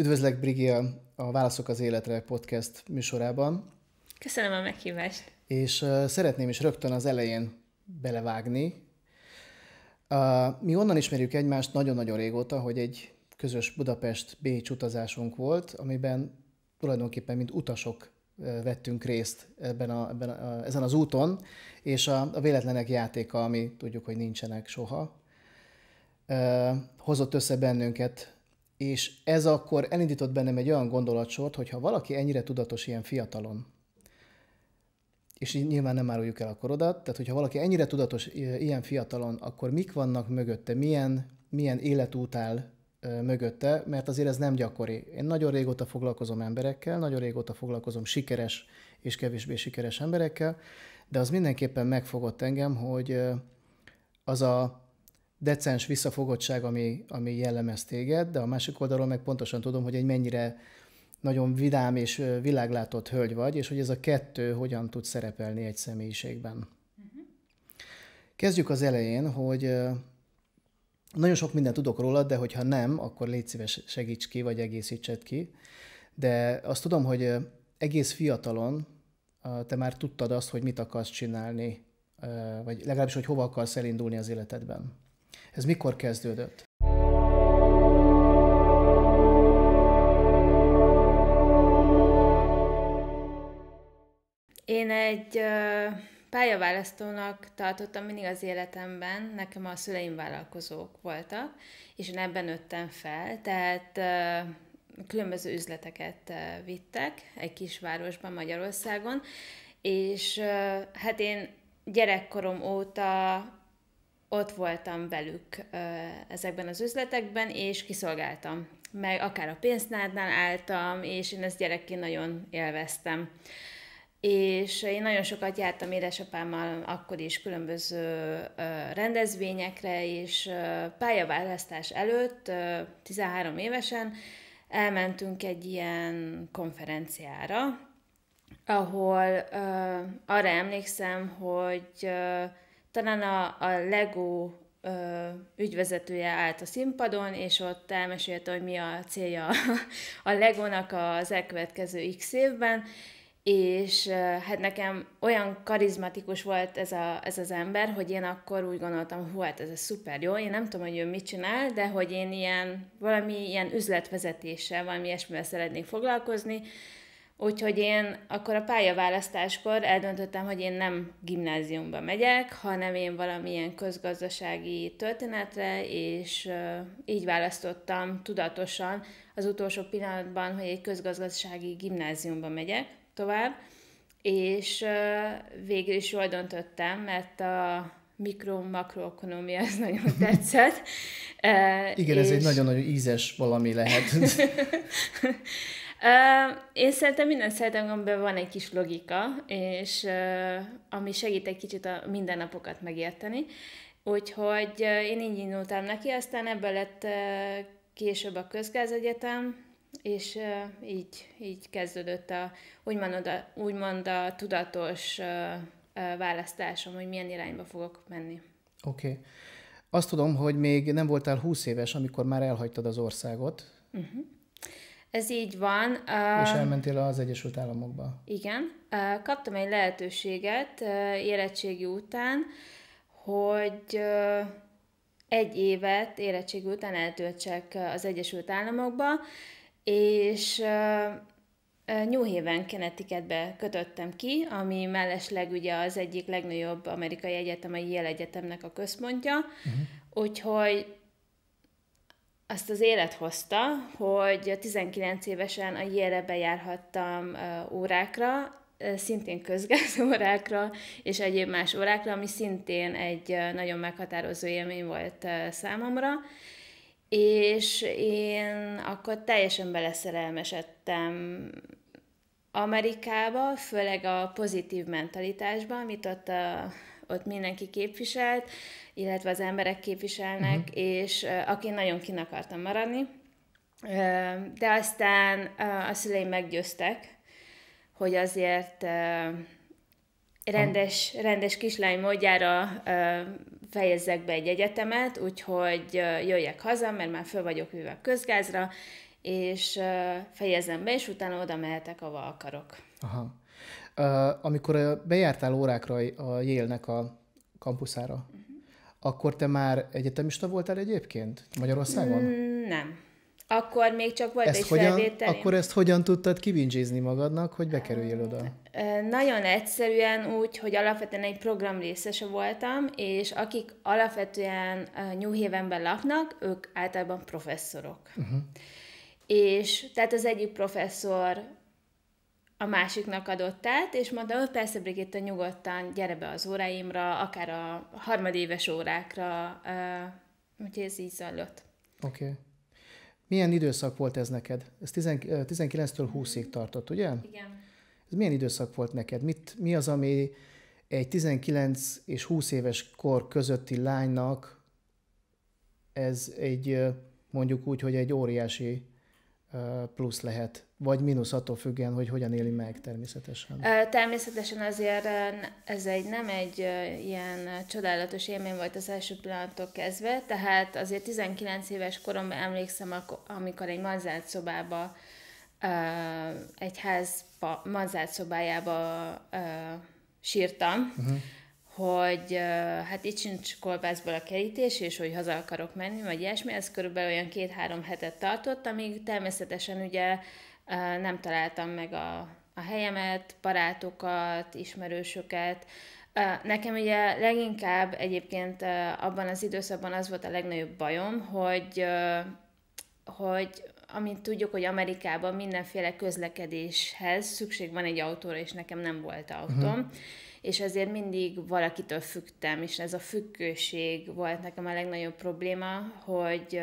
Üdvözlek, Brigia, a Válaszok az Életre podcast műsorában. Köszönöm a meghívást. És uh, szeretném is rögtön az elején belevágni. Uh, mi onnan ismerjük egymást nagyon-nagyon régóta, hogy egy közös Budapest-Bécs utazásunk volt, amiben tulajdonképpen mint utasok uh, vettünk részt ebben a, ebben a, ezen az úton, és a, a véletlenek játéka, ami tudjuk, hogy nincsenek soha, uh, hozott össze bennünket és ez akkor elindított bennem egy olyan gondolatsort, hogy ha valaki ennyire tudatos ilyen fiatalon, és így nyilván nem áruljuk el a korodat, tehát hogyha valaki ennyire tudatos ilyen fiatalon, akkor mik vannak mögötte, milyen, milyen életút áll mögötte, mert azért ez nem gyakori. Én nagyon régóta foglalkozom emberekkel, nagyon régóta foglalkozom sikeres és kevésbé sikeres emberekkel, de az mindenképpen megfogott engem, hogy az a decens visszafogottság, ami, ami jellemez téged, de a másik oldalról meg pontosan tudom, hogy egy mennyire nagyon vidám és világlátott hölgy vagy, és hogy ez a kettő hogyan tud szerepelni egy személyiségben. Mhm. Kezdjük az elején, hogy nagyon sok mindent tudok rólad, de hogyha nem, akkor légy szíves, segíts ki, vagy egészítsed ki. De azt tudom, hogy egész fiatalon te már tudtad azt, hogy mit akarsz csinálni, vagy legalábbis, hogy hova akarsz elindulni az életedben. Ez mikor kezdődött? Én egy pályaválasztónak tartottam mindig az életemben, nekem a szüleim vállalkozók voltak, és én ebben nőttem fel, tehát különböző üzleteket vittek egy kis városban Magyarországon, és hát én gyerekkorom óta ott voltam velük ezekben az üzletekben, és kiszolgáltam. Meg akár a pénznádnál álltam, és én ezt gyerekként nagyon élveztem. És én nagyon sokat jártam édesapámmal akkor is különböző rendezvényekre, és pályaválasztás előtt, 13 évesen, elmentünk egy ilyen konferenciára, ahol arra emlékszem, hogy talán a, a Lego ö, ügyvezetője állt a színpadon, és ott elmesélte, hogy mi a célja a Legónak az elkövetkező x évben, és hát nekem olyan karizmatikus volt ez, a, ez az ember, hogy én akkor úgy gondoltam, hú, hát ez a szuper jó, én nem tudom, hogy ő mit csinál, de hogy én ilyen, valami ilyen üzletvezetéssel, valami ilyesmivel szeretnék foglalkozni, Úgyhogy én akkor a pályaválasztáskor eldöntöttem, hogy én nem gimnáziumba megyek, hanem én valamilyen közgazdasági történetre, és így választottam tudatosan az utolsó pillanatban, hogy egy közgazdasági gimnáziumba megyek tovább, és végül is jól döntöttem, mert a mikro-makroekonomia, ez nagyon tetszett. Igen, és... ez egy nagyon-nagyon ízes valami lehet. Én szerintem minden szeretemben van egy kis logika, és ami segít egy kicsit a mindennapokat megérteni. Úgyhogy én így indultam neki, aztán ebből lett később a közgázegyetem, és így, így kezdődött a úgymond, a, úgymond a tudatos választásom, hogy milyen irányba fogok menni. Oké. Okay. Azt tudom, hogy még nem voltál 20 éves, amikor már elhagytad az országot. Uh-huh. Ez így van. és elmentél az Egyesült Államokba. Igen. kaptam egy lehetőséget érettségi után, hogy egy évet érettségi után eltöltsek az Egyesült Államokba, és New Haven, connecticut kötöttem ki, ami mellesleg ugye az egyik legnagyobb amerikai egyetem, a Yale Egyetemnek a központja, uh-huh. úgyhogy azt az élet hozta, hogy 19 évesen a jére bejárhattam órákra, szintén közgázórákra és egyéb más órákra, ami szintén egy nagyon meghatározó élmény volt számomra, és én akkor teljesen beleszerelmesedtem Amerikába, főleg a pozitív mentalitásba, amit ott a ott mindenki képviselt, illetve az emberek képviselnek, uh-huh. és aki nagyon kin akartam maradni. De aztán a szüleim meggyőztek, hogy azért rendes, rendes kislány módjára fejezzek be egy egyetemet, úgyhogy jöjjek haza, mert már föl vagyok hűve közgázra, és fejezem be, és utána oda mehetek, ahova akarok. Aha amikor bejártál órákra a Yale-nek a kampuszára, uh-huh. akkor te már egyetemista voltál egyébként Magyarországon? Mm, nem. Akkor még csak volt ezt egy hogyan, Akkor ezt hogyan tudtad kivincsízni magadnak, hogy bekerüljél oda? Nagyon egyszerűen úgy, hogy alapvetően egy program részese voltam, és akik alapvetően New Havenben laknak, ők általában professzorok. Uh-huh. És tehát az egyik professzor a másiknak adott át, és mondta, hogy persze Brigitta, nyugodtan gyere be az óráimra, akár a harmadéves órákra, uh, úgyhogy ez így zajlott. Oké. Okay. Milyen időszak volt ez neked? Ez 19-től 20-ig tartott, ugye? Igen. Ez milyen időszak volt neked? Mit, mi az, ami egy 19 és 20 éves kor közötti lánynak ez egy, mondjuk úgy, hogy egy óriási plusz lehet, vagy mínusz attól függően, hogy hogyan éli meg természetesen. Természetesen azért ez egy nem egy ilyen csodálatos élmény volt az első pillanattól kezdve, tehát azért 19 éves koromban emlékszem, amikor egy manzált szobába, egy ház manzált szobájába sírtam, uh-huh hogy hát itt sincs kolbászból a kerítés, és hogy haza akarok menni, vagy ilyesmi, ez körülbelül olyan két-három hetet tartott, amíg természetesen ugye nem találtam meg a, a helyemet, barátokat, ismerősöket. Nekem ugye leginkább egyébként abban az időszakban az volt a legnagyobb bajom, hogy, hogy amint tudjuk, hogy Amerikában mindenféle közlekedéshez szükség van egy autóra, és nekem nem volt autóm, uh-huh. és ezért mindig valakitől függtem és ez a függőség volt nekem a legnagyobb probléma, hogy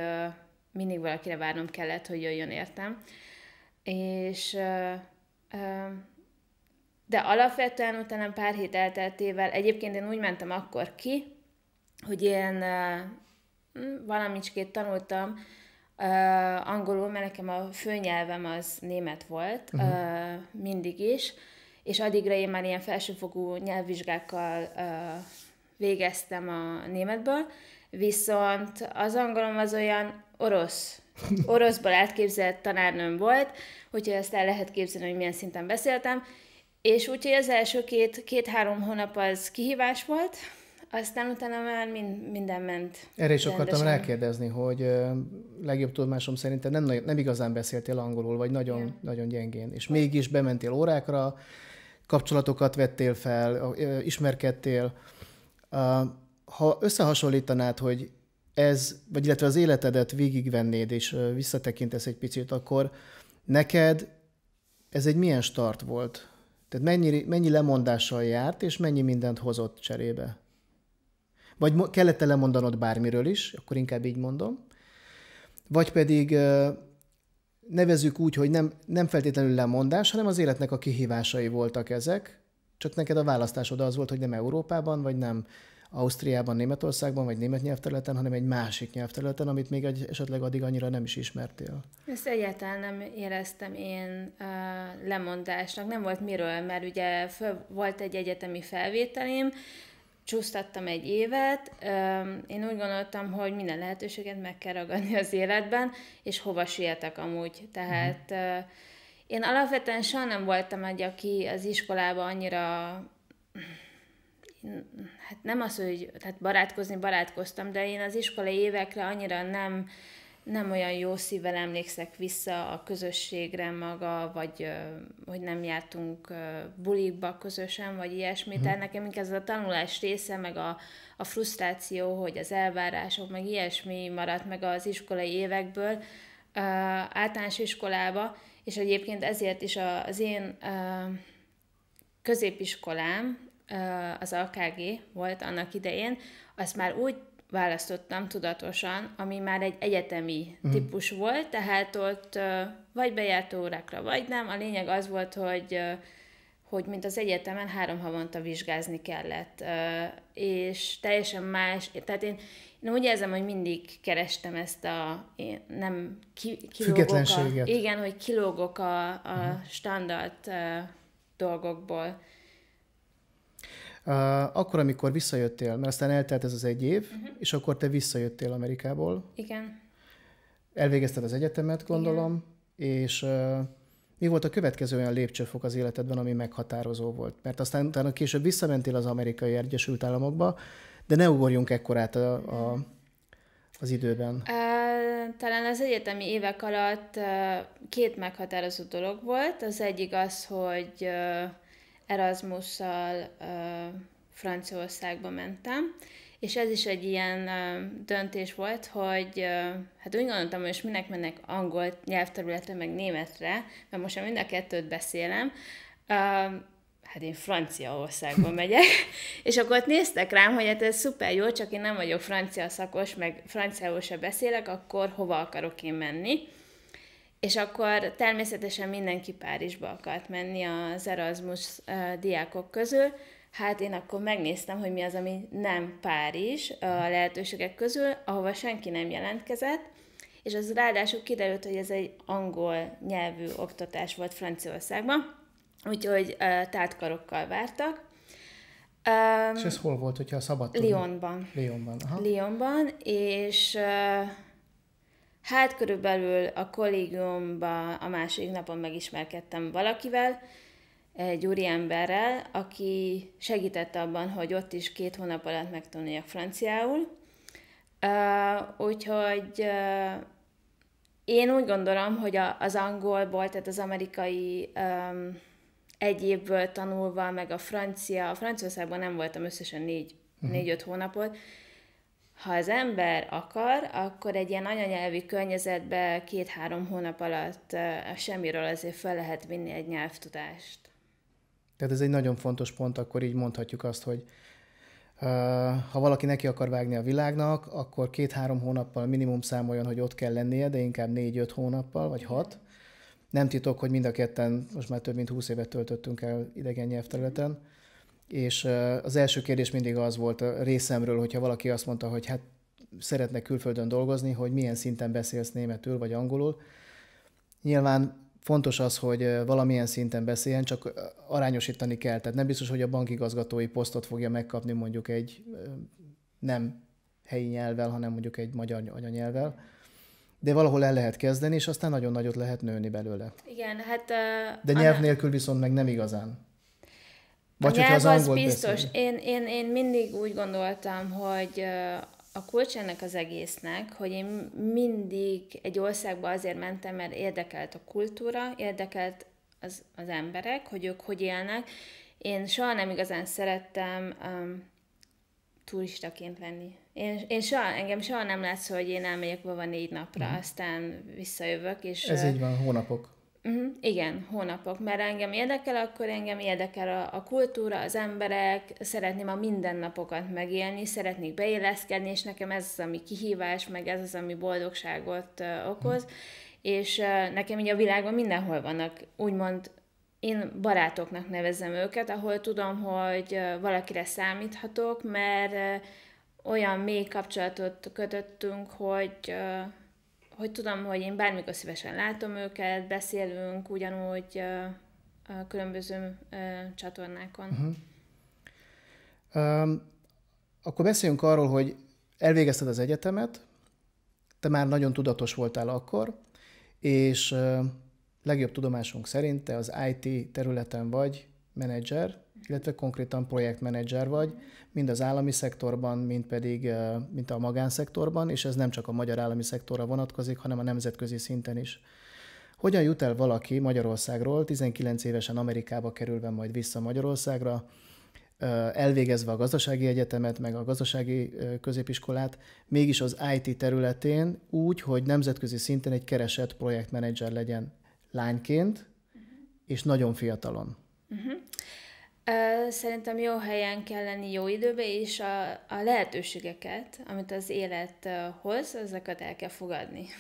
mindig valakire várnom kellett, hogy jöjjön értem. És de alapvetően utána pár hét elteltével, egyébként én úgy mentem akkor ki, hogy én valamicskét tanultam, Uh, angolul, mert nekem a főnyelvem az német volt, uh-huh. uh, mindig is, és addigra én már ilyen felsőfogú nyelvvizsgákkal uh, végeztem a németből, viszont az angolom az olyan orosz, oroszból átképzett tanárnőm volt, úgyhogy ezt el lehet képzelni, hogy milyen szinten beszéltem, és úgyhogy az első két-három két hónap az kihívás volt, aztán utána már mind, minden ment. Erre is rendesen. akartam rákérdezni, hogy ö, legjobb tudomásom szerint nem, nem igazán beszéltél angolul, vagy nagyon, ja. nagyon gyengén, és mégis bementél órákra, kapcsolatokat vettél fel, ö, ismerkedtél. Ha összehasonlítanád, hogy ez, vagy illetve az életedet végigvennéd, és visszatekintesz egy picit, akkor neked ez egy milyen start volt? Tehát mennyi, mennyi lemondással járt, és mennyi mindent hozott cserébe? Vagy kellett lemondanod bármiről is, akkor inkább így mondom. Vagy pedig nevezük úgy, hogy nem, nem feltétlenül lemondás, hanem az életnek a kihívásai voltak ezek, csak neked a választásod az volt, hogy nem Európában, vagy nem Ausztriában, Németországban, vagy német nyelvterületen, hanem egy másik nyelvterületen, amit még egy, esetleg addig annyira nem is ismertél. Ezt egyáltalán nem éreztem én uh, lemondásnak, nem volt miről, mert ugye föl volt egy egyetemi felvételim, csúsztattam egy évet, én úgy gondoltam, hogy minden lehetőséget meg kell ragadni az életben, és hova sietek amúgy. Tehát mhm. én alapvetően soha nem voltam egy, aki az iskolában annyira hát nem az, hogy tehát barátkozni barátkoztam, de én az iskolai évekre annyira nem nem olyan jó szívvel emlékszek vissza a közösségre maga, vagy hogy nem jártunk bulikba közösen, vagy ilyesmi. Mm. Tehát mhm. nekem ez a tanulás része, meg a, a frusztráció, hogy az elvárások, meg ilyesmi maradt meg az iskolai évekből általános iskolába, és egyébként ezért is az én középiskolám, az AKG volt annak idején, azt már úgy választottam tudatosan, ami már egy egyetemi mm. típus volt, tehát ott vagy bejártó órákra, vagy nem. A lényeg az volt, hogy hogy mint az egyetemen három havonta vizsgázni kellett, és teljesen más, tehát én, én úgy érzem, hogy mindig kerestem ezt a, én nem ki, kilógok a, igen, hogy kilógok a, a mhm. standard dolgokból. Akkor, amikor visszajöttél, mert aztán eltelt ez az egy év, uh-huh. és akkor te visszajöttél Amerikából. Igen. Elvégezted az egyetemet, gondolom, Igen. és uh, mi volt a következő olyan lépcsőfok az életedben, ami meghatározó volt? Mert aztán utána később visszamentél az amerikai Egyesült Államokba, de ne ugorjunk ekkorát a, a, mhm. az időben. Uh, talán az egyetemi évek alatt uh, két meghatározó dolog volt. Az egyik az, hogy uh, Erasmussal Franciaországba mentem, és ez is egy ilyen döntés volt, hogy hát úgy gondoltam, hogy most minek mennek angol nyelvterületre, meg németre, mert most már mind a kettőt beszélem, hát én Franciaországba megyek, és akkor ott néztek rám, hogy hát ez szuper jó, csak én nem vagyok francia szakos, meg franciául se beszélek, akkor hova akarok én menni. És akkor természetesen mindenki Párizsba akart menni az Erasmus diákok közül, Hát én akkor megnéztem, hogy mi az, ami nem Párizs a mhm. lehetőségek közül, ahova senki nem jelentkezett, és az ráadásul kiderült, hogy ez egy angol nyelvű oktatás volt Franciaországban, úgyhogy tátkarokkal vártak. Um, és ez hol volt, hogyha szabad Lyonban. Lyonban, aha. Lyonban, és uh, Hát körülbelül a kollégiumban a második napon megismerkedtem valakivel, egy emberrel, aki segített abban, hogy ott is két hónap alatt megtanuljak franciául. Uh, úgyhogy uh, én úgy gondolom, hogy a, az angolból, tehát az amerikai um, egy évből tanulva, meg a francia, a Franciaországban nem voltam összesen négy, uh-huh. négy-öt hónapot, ha az ember akar, akkor egy ilyen anyanyelvi környezetbe két-három hónap alatt a semmiről azért fel lehet vinni egy nyelvtudást. Tehát ez egy nagyon fontos pont, akkor így mondhatjuk azt, hogy ha valaki neki akar vágni a világnak, akkor két-három hónappal minimum számoljon, hogy ott kell lennie, de inkább négy-öt hónappal, vagy hat. Nem titok, hogy mind a ketten most már több mint húsz évet töltöttünk el idegen nyelvterületen és az első kérdés mindig az volt a részemről, hogyha valaki azt mondta, hogy hát szeretne külföldön dolgozni, hogy milyen szinten beszélsz németül vagy angolul. Nyilván fontos az, hogy valamilyen szinten beszéljen, csak arányosítani kell. Tehát nem biztos, hogy a bankigazgatói posztot fogja megkapni mondjuk egy nem helyi nyelvvel, hanem mondjuk egy magyar anyanyelvvel. De valahol el lehet kezdeni, és aztán nagyon nagyot lehet nőni belőle. Igen, hát... Uh, De nyelv nélkül viszont meg nem igazán. Vagy a nyelv az, az biztos. Én, én, én mindig úgy gondoltam, hogy a kulcs ennek az egésznek, hogy én mindig egy országba azért mentem, mert érdekelt a kultúra, érdekelt az, az emberek, hogy ők hogy élnek. Én soha nem igazán szerettem um, turistaként lenni. Én, én soha, engem soha nem látsz, hogy én elmegyek hova négy napra, mm. aztán visszajövök. És, Ez így van, hónapok. Uh-huh. Igen, hónapok, mert engem érdekel, akkor engem érdekel a, a kultúra, az emberek, szeretném a mindennapokat megélni, szeretnék beilleszkedni, és nekem ez az, ami kihívás, meg ez az, ami boldogságot uh, okoz, uh-huh. és uh, nekem így a világban mindenhol vannak úgymond én barátoknak nevezem őket, ahol tudom, hogy valakire számíthatok, mert olyan mély kapcsolatot kötöttünk, hogy hogy tudom, hogy én bármikor szívesen látom őket, beszélünk ugyanúgy ö, a különböző csatornákon. Uh-huh. Um, akkor beszéljünk arról, hogy elvégezted az egyetemet, te már nagyon tudatos voltál akkor, és legjobb tudomásunk szerint te az IT területen vagy menedzser, illetve konkrétan projektmenedzser vagy, mind az állami szektorban, mind pedig mint a magánszektorban, és ez nem csak a magyar állami szektorra vonatkozik, hanem a nemzetközi szinten is. Hogyan jut el valaki Magyarországról, 19 évesen Amerikába kerülve majd vissza Magyarországra, elvégezve a gazdasági egyetemet, meg a gazdasági középiskolát, mégis az IT területén úgy, hogy nemzetközi szinten egy keresett projektmenedzser legyen lányként, és nagyon fiatalon. Uh-huh. Szerintem jó helyen kell lenni jó időben, és a, a lehetőségeket, amit az élet hoz, azokat el kell fogadni.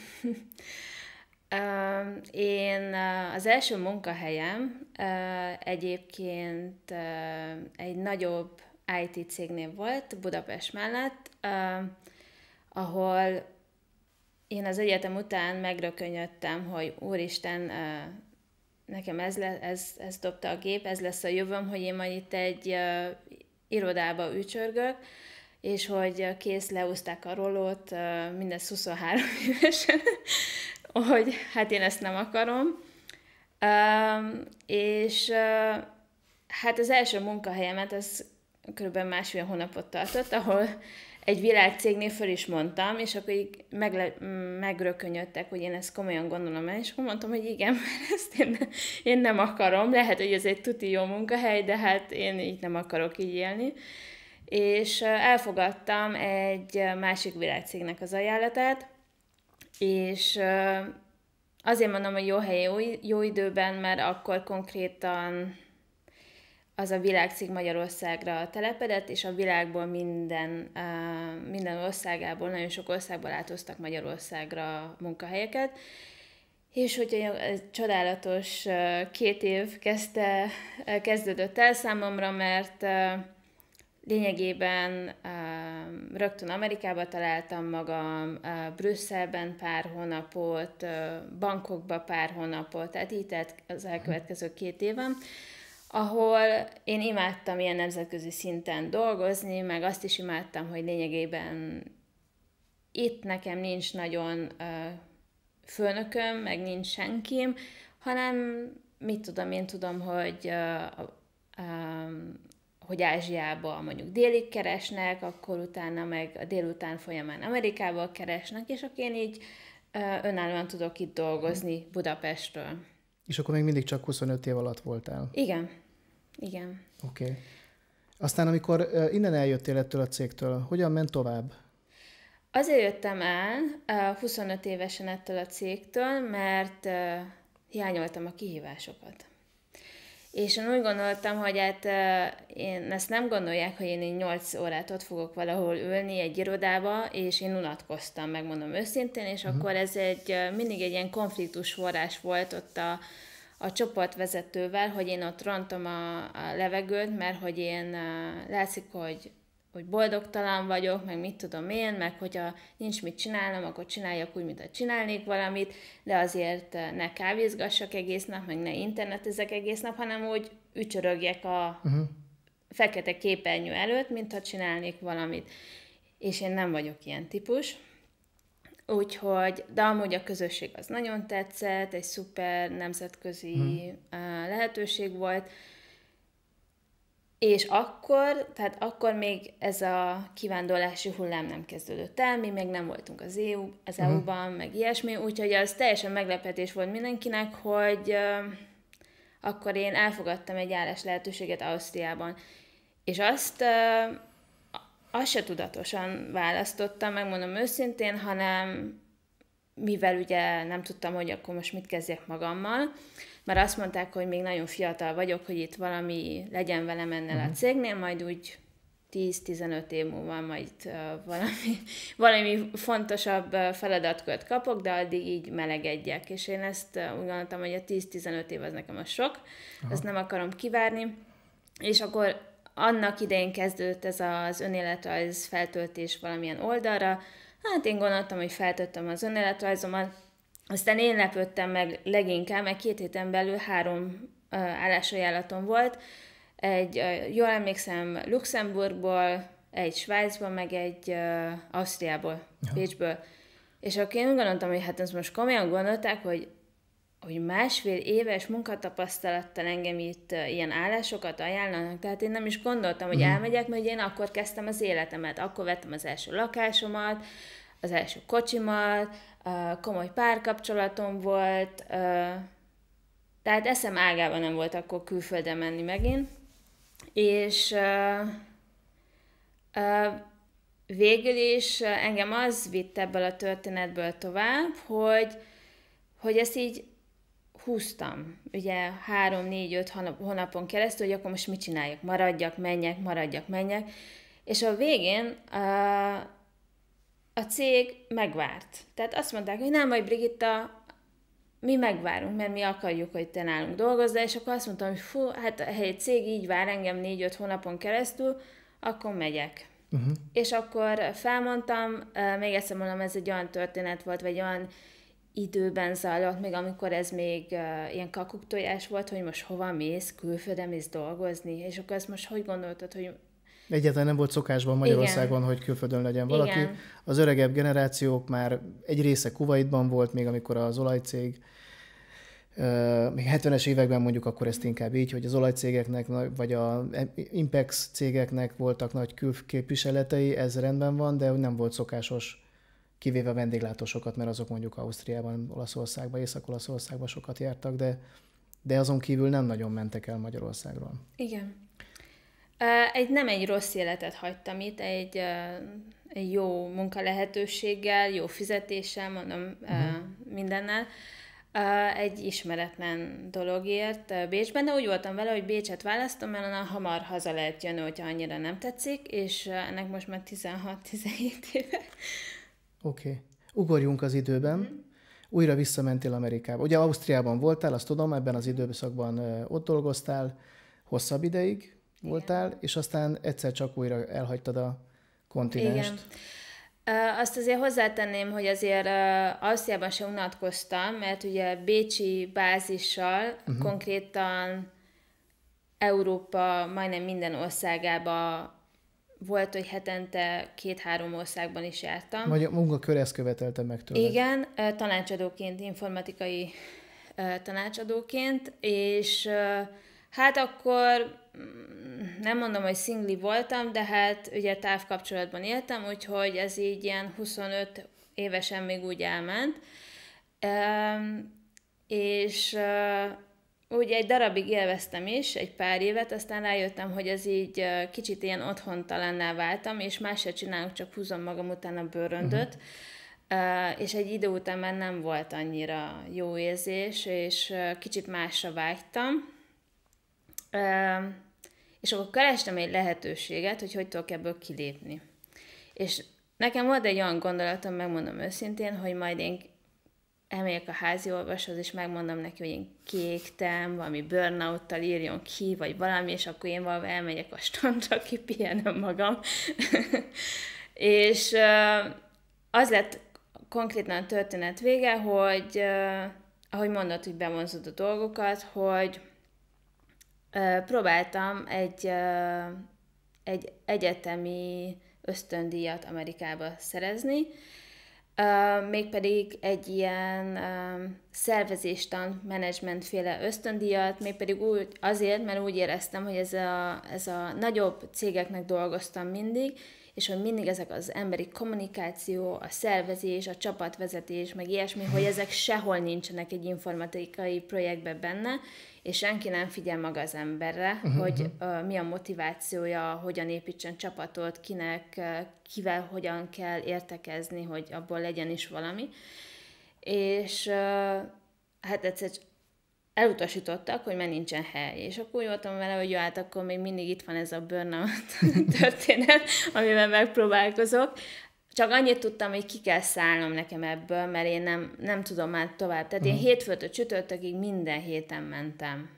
Én az első munkahelyem egyébként egy nagyobb IT cégnél volt Budapest mellett, ahol én az egyetem után megrökönyödtem, hogy úristen, nekem ez, le, ez, ez dobta a gép, ez lesz a jövőm, hogy én majd itt egy uh, irodába ücsörgök, és hogy kész, leúzták a rolót, uh, mindez 23 évesen, hogy hát én ezt nem akarom. Uh, és uh, hát az első munkahelyemet az körülbelül másfél hónapot tartott, ahol egy világcégnél föl is mondtam, és akkor így megle- megrökönyödtek, hogy én ezt komolyan gondolom el, és akkor mondtam, hogy igen, mert ezt én, ne, én nem akarom, lehet, hogy ez egy tuti jó munkahely, de hát én így nem akarok így élni. És elfogadtam egy másik világcégnek az ajánlatát, és azért mondom, hogy jó hely, jó, jó időben, mert akkor konkrétan az a világcég Magyarországra telepedett, és a világból minden, minden országából, nagyon sok országból átoztak Magyarországra munkahelyeket. És hogy egy csodálatos két év kezdte, kezdődött el számomra, mert lényegében rögtön Amerikába találtam magam, Brüsszelben pár hónapot, Bangkokba pár hónapot, tehát így tett az elkövetkező két évem ahol én imádtam ilyen nemzetközi szinten dolgozni, meg azt is imádtam, hogy lényegében itt nekem nincs nagyon ö, főnököm, meg nincs senkim, hanem mit tudom, én tudom, hogy ö, ö, hogy Ázsiába mondjuk délig keresnek, akkor utána meg a délután folyamán Amerikába keresnek, és akkor én így önállóan tudok itt dolgozni Budapestről. És akkor még mindig csak 25 év alatt voltál. Igen. Igen. Oké. Okay. Aztán, amikor innen eljöttél ettől a cégtől, hogyan ment tovább? Azért jöttem el 25 évesen ettől a cégtől, mert hiányoltam a kihívásokat és én úgy gondoltam, hogy hát én ezt nem gondolják, hogy én 8 órát ott fogok valahol ülni egy irodába, és én unatkoztam, megmondom őszintén, és uh-huh. akkor ez egy mindig egy ilyen konfliktus forrás volt ott a, a csoportvezetővel, hogy én ott rontom a, a levegőt, mert hogy én látszik, hogy hogy boldogtalan vagyok, meg mit tudom én, meg hogyha nincs mit csinálnom, akkor csináljak úgy, mint a csinálnék valamit, de azért eh, ne kávézgassak egész nap, meg ne internetezek egész nap, hanem úgy ücsörögjek a uh-huh. fekete képernyő előtt, ha csinálnék valamit. És én nem vagyok ilyen típus. Úgyhogy, de amúgy a közösség az nagyon tetszett, egy szuper nemzetközi uh-huh. lehetőség volt, és akkor, tehát akkor még ez a kivándorlási hullám nem kezdődött el, mi még nem voltunk az, EU, az uh-huh. Mhm. EU-ban, meg ilyesmi, úgyhogy az teljesen meglepetés volt mindenkinek, hogy uh, akkor én elfogadtam egy állás lehetőséget Ausztriában. És azt uh, azt se tudatosan választottam, megmondom őszintén, hanem mivel ugye nem tudtam, hogy akkor most mit kezdjek magammal, mert azt mondták, hogy még nagyon fiatal vagyok, hogy itt valami legyen velem ennél uh-huh. a mhm. cégnél, majd úgy 10-15 év múlva majd uh, valami, valami fontosabb feladatkört kapok, de addig így melegedjek. És én ezt uh, úgy gondoltam, hogy a 10-15 év az nekem a sok, Aha. ezt nem akarom kivárni. És akkor annak idején kezdődött ez az önéletrajz feltöltés valamilyen oldalra. Hát én gondoltam, hogy feltöltöm az önéletrajzomat, aztán én lepődtem meg leginkább, mert két héten belül három állásajánlatom volt. Egy, jól emlékszem, Luxemburgból, egy Svájcból, meg egy uh, Ausztriából, ja. Pécsből. És akkor én gondoltam, hogy hát ezt most komolyan gondolták, hogy, hogy másfél éves munkatapasztalattal engem itt uh, ilyen állásokat ajánlanak, tehát én nem is gondoltam, hogy mm. elmegyek, mert én akkor kezdtem az életemet, akkor vettem az első lakásomat, az első kocsimat, komoly párkapcsolatom volt, tehát eszem ágában nem volt akkor külföldre menni megint, és végül is engem az vitt ebből a történetből tovább, hogy, hogy ezt így húztam, ugye három, négy, öt hónapon keresztül, hogy akkor most mit csináljak, maradjak, menjek, maradjak, menjek, és a végén a cég megvárt. Tehát azt mondták, hogy nem vagy Brigitta, mi megvárunk, mert mi akarjuk, hogy te nálunk dolgozzál, és akkor azt mondtam, hogy fú, hát ha egy cég így vár engem négy-öt hónapon keresztül, akkor megyek. Uh-huh. És akkor felmondtam, még egyszer mondom, ez egy olyan történet volt, vagy olyan időben zajlott, még amikor ez még uh, ilyen kakuktojás volt, hogy most hova mész, külföldre mész dolgozni, és akkor ezt most hogy gondoltad, hogy Egyáltalán nem volt szokásban Magyarországon, Igen. hogy külföldön legyen valaki. Igen. Az öregebb generációk már egy része Kuwaitban volt, még amikor az olajcég még 70-es években mondjuk akkor ezt inkább így, hogy az olajcégeknek, vagy a Impex cégeknek voltak nagy külképviseletei, ez rendben van, de nem volt szokásos kivéve vendéglátósokat, mert azok mondjuk Ausztriában, Olaszországban, Észak-Olaszországban sokat jártak, de, de azon kívül nem nagyon mentek el Magyarországról. Igen. Egy nem egy rossz életet hagytam itt, egy, egy jó munkalehetőséggel, jó fizetéssel, mondom, uh-huh. mindennel. Egy ismeretlen dologért Bécsben, de úgy voltam vele, hogy Bécset választom, mert onnan hamar haza lehet jönni, hogyha annyira nem tetszik, és ennek most már 16-17 éve. Oké. Okay. Ugorjunk az időben. Uh-huh újra visszamentél Amerikába. Ugye Ausztriában voltál, azt tudom, ebben az időszakban ott dolgoztál hosszabb ideig, voltál, Igen. és aztán egyszer csak újra elhagytad a kontinens. Igen. Azt azért hozzátenném, hogy azért Ausztriában sem unatkoztam, mert ugye Bécsi bázissal uh-huh. konkrétan Európa majdnem minden országába volt, hogy hetente két-három országban is jártam. Vagy a munkakör ezt követelte meg tőled. Igen, tanácsadóként, informatikai tanácsadóként, és hát akkor nem mondom, hogy szingli voltam, de hát ugye távkapcsolatban éltem, úgyhogy ez így ilyen 25 évesen még úgy elment. És úgy egy darabig élveztem is, egy pár évet, aztán rájöttem, hogy ez így kicsit ilyen otthontalanná váltam, és más se csinálok, csak húzom magam után a bőröndöt, uh-huh. és egy idő után már nem volt annyira jó érzés, és kicsit másra vágytam és akkor kerestem egy lehetőséget, hogy hogy tudok ebből kilépni. És nekem volt egy olyan gondolatom, megmondom őszintén, hogy majd én elmegyek a házi orvoshoz, és megmondom neki, hogy én kéktem, valami burnouttal írjon ki, vagy valami, és akkor én valami elmegyek a strandra, kipihenem magam. és az lett konkrétan a történet vége, hogy ahogy mondod, hogy bevonzott a dolgokat, hogy próbáltam egy, egy egyetemi ösztöndíjat Amerikába szerezni, mégpedig egy ilyen szervezéstan management féle ösztöndíjat, mégpedig úgy, azért, mert úgy éreztem, hogy ez a, ez a nagyobb cégeknek dolgoztam mindig, és hogy mindig ezek az emberi kommunikáció, a szervezés, a csapatvezetés, meg ilyesmi, hogy ezek sehol nincsenek egy informatikai projektben benne, és senki nem figyel maga az emberre, uh-huh. hogy uh, mi a motivációja, hogyan építsen csapatot, kinek, uh, kivel hogyan kell értekezni, hogy abból legyen is valami. És uh, hát egyszer elutasítottak, hogy már nincsen hely. És akkor úgy voltam vele, hogy jó, hát akkor még mindig itt van ez a burnout történet, amivel megpróbálkozok. Csak annyit tudtam, hogy ki kell szállnom nekem ebből, mert én nem, nem tudom már tovább. Tehát én mhm. hétfőtől csütörtökig minden héten mentem.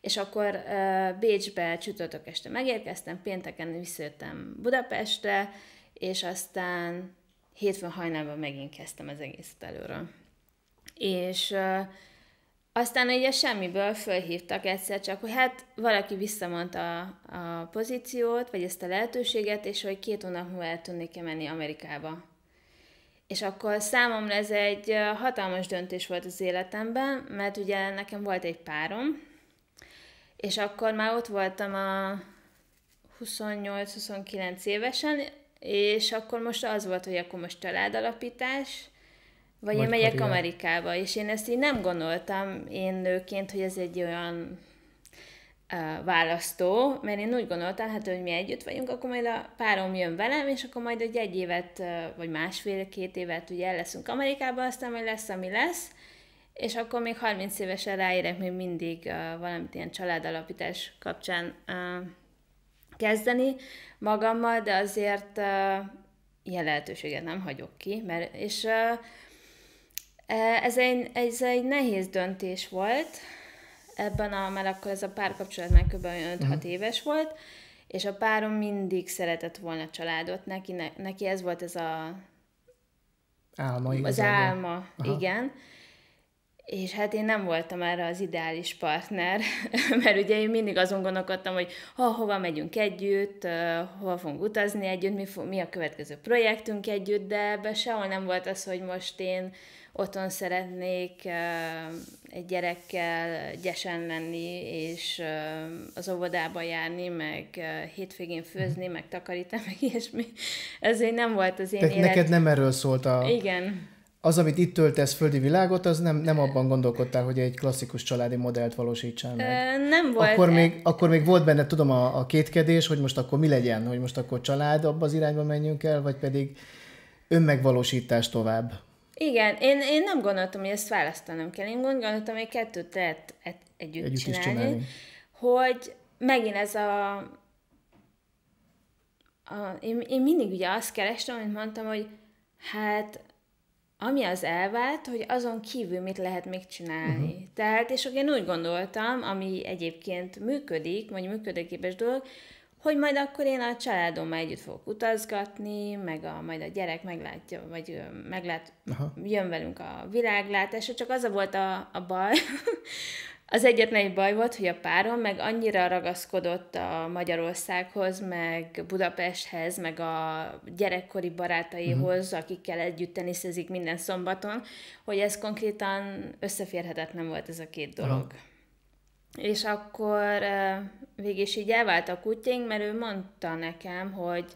És akkor uh, Bécsbe csütörtök este megérkeztem, pénteken visszajöttem Budapestre, és aztán hétfőn hajnalban megint kezdtem az egészet előről. És uh, aztán ugye semmiből fölhívtak egyszer csak, hogy hát valaki visszamondta a, a pozíciót, vagy ezt a lehetőséget, és hogy két hónap múlva el tudnék-e menni Amerikába. És akkor számomra ez egy hatalmas döntés volt az életemben, mert ugye nekem volt egy párom, és akkor már ott voltam a 28-29 évesen, és akkor most az volt, hogy akkor most családalapítás, vagy én megyek karrier. Amerikába, és én ezt így nem gondoltam én nőként, hogy ez egy olyan uh, választó, mert én úgy gondoltam, hát, hogy mi együtt vagyunk, akkor majd a párom jön velem, és akkor majd egy, egy évet, vagy másfél-két évet ugye el leszünk Amerikában, aztán majd lesz, ami lesz, és akkor még 30 évesen ráérek még mindig uh, valamit ilyen családalapítás kapcsán uh, kezdeni magammal, de azért uh, ilyen lehetőséget nem hagyok ki, mert, és uh, ez egy, ez egy nehéz döntés volt, ebben a, mert akkor ez a párkapcsolat már kb. 5-6 uh-huh. Mhm. éves volt, és a párom mindig szeretett volna a családot, neki, ne, neki ez volt ez a... Álma igazából. Az álma, Aha. igen. És hát én nem voltam erre az ideális partner, mert ugye én mindig azon gondolkodtam, hogy ha hova megyünk együtt, hova fogunk utazni együtt, mi, fog, mi a következő projektünk együtt, de ebben sehol nem volt az, hogy most én otthon szeretnék egy gyerekkel gyesen lenni, és az óvodába járni, meg hétvégén főzni, mhm. meg takarítani, meg ilyesmi. Ez így nem volt az én Tehát élet... neked nem erről szólt a... Igen. Az, amit itt töltesz földi világot, az nem, nem abban gondolkodtál, hogy egy klasszikus családi modellt valósítsál meg. nem volt. Akkor még, akkor még volt benne, tudom, a, a kétkedés, hogy most akkor mi legyen, hogy most akkor család abba az irányba menjünk el, vagy pedig önmegvalósítás tovább. Igen, én, én nem gondoltam, hogy ezt választanom kell. Én gondoltam, hogy kettőt lehet együtt, együtt csinálni, csinálni, hogy megint ez a... a én, én mindig ugye azt kerestem, amit mondtam, hogy hát ami az elvált, hogy azon kívül mit lehet még csinálni. Uh-huh. Tehát, és akkor én úgy gondoltam, ami egyébként működik, vagy működőképes dolog, hogy majd akkor én a családommal együtt fogok utazgatni, meg a, majd a gyerek meglátja, vagy meglát, Aha. jön velünk a világlátásra, csak az a volt a, a baj, az egyetlen egy baj volt, hogy a párom meg annyira ragaszkodott a Magyarországhoz, meg Budapesthez, meg a gyerekkori barátaihoz, uh-huh. akikkel együtt teniszezik minden szombaton, hogy ez konkrétan összeférhetetlen volt ez a két dolog. Aha és akkor végig is így a útjaink, mert ő mondta nekem, hogy,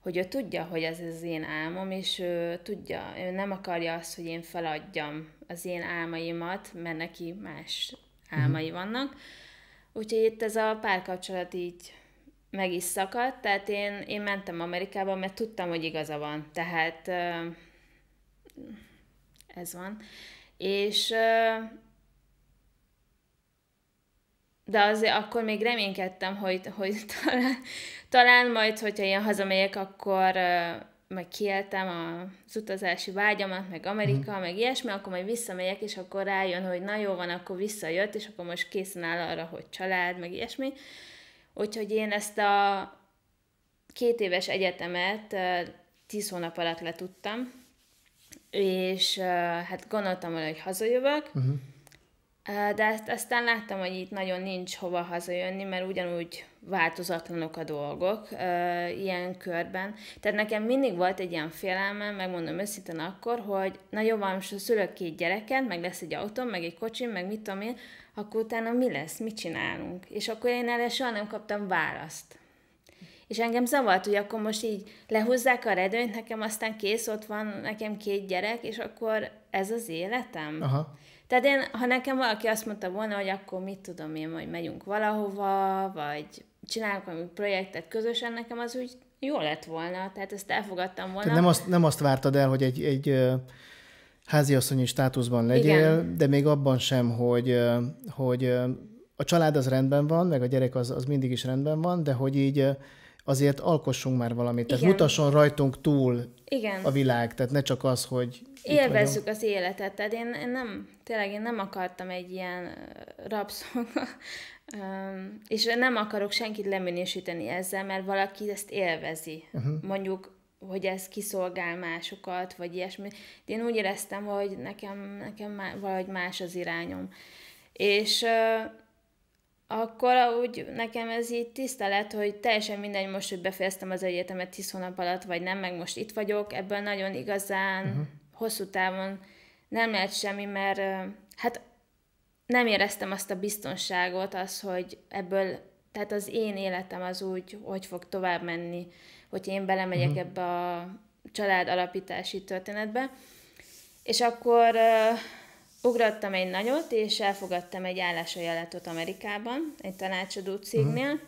hogy ő tudja, hogy ez az én álmom, és ő tudja, ő nem akarja azt, hogy én feladjam az én álmaimat, mert neki más álmai mm. vannak. Úgyhogy itt ez a párkapcsolat így meg is szakadt, tehát én, én mentem Amerikába, mert tudtam, hogy igaza van. Tehát ez van. És de azért akkor még reménykedtem, hogy, hogy talán, talán majd, hogyha én hazamegyek, akkor meg kieltem az utazási vágyamat, meg Amerika, mm. meg ilyesmi, akkor majd visszamegyek, és akkor rájön, hogy na jó van, akkor visszajött, és akkor most készen áll arra, hogy család, meg ilyesmi. Úgyhogy én ezt a két éves egyetemet tíz hónap alatt letudtam, és hát gondoltam volna, hogy hazajövök, Mm de ezt, aztán láttam, hogy itt nagyon nincs hova hazajönni, mert ugyanúgy változatlanok a dolgok e, ilyen körben. Tehát nekem mindig volt egy ilyen félelmem, megmondom összíten akkor, hogy nagyon van, most szülök két gyereket, meg lesz egy autó, meg egy kocsim, meg mit tudom én, akkor utána mi lesz, mit csinálunk? És akkor én erre soha nem kaptam választ. És engem zavart, hogy akkor most így lehúzzák a redőnyt, nekem aztán kész, ott van nekem két gyerek, és akkor ez az életem. Aha. Tehát én, ha nekem valaki azt mondta volna, hogy akkor mit tudom én, hogy megyünk valahova, vagy csinálunk valami projektet közösen, nekem az úgy jó lett volna, tehát ezt elfogadtam volna. Tehát nem azt, nem azt vártad el, hogy egy, egy háziasszonyi státuszban legyél, Igen. de még abban sem, hogy, hogy a család az rendben van, meg a gyerek az, az mindig is rendben van, de hogy így azért alkossunk már valamit, Igen. tehát mutasson rajtunk túl Igen. a világ, tehát ne csak az, hogy Élvezzük az életet, tehát én, én nem, tényleg én nem akartam egy ilyen rabszolga, és nem akarok senkit leminősíteni ezzel, mert valaki ezt élvezi. Uh-huh. Mondjuk hogy ez kiszolgál másokat, vagy ilyesmi. De én úgy éreztem, hogy nekem, nekem má, valahogy más az irányom. És akkor úgy nekem ez így tiszta lett, hogy teljesen mindegy most, hogy befejeztem az egyetemet 10 hónap alatt, vagy nem, meg most itt vagyok, ebből nagyon igazán uh-huh. hosszú távon nem lehet semmi, mert hát nem éreztem azt a biztonságot, az, hogy ebből, tehát az én életem az úgy, hogy fog tovább menni, hogy én belemegyek uh-huh. ebbe a család alapítási történetbe. És akkor Ugrattam egy nagyot, és elfogadtam egy állásajánlatot Amerikában, egy tanácsadó mhm. cégnél, uh-huh.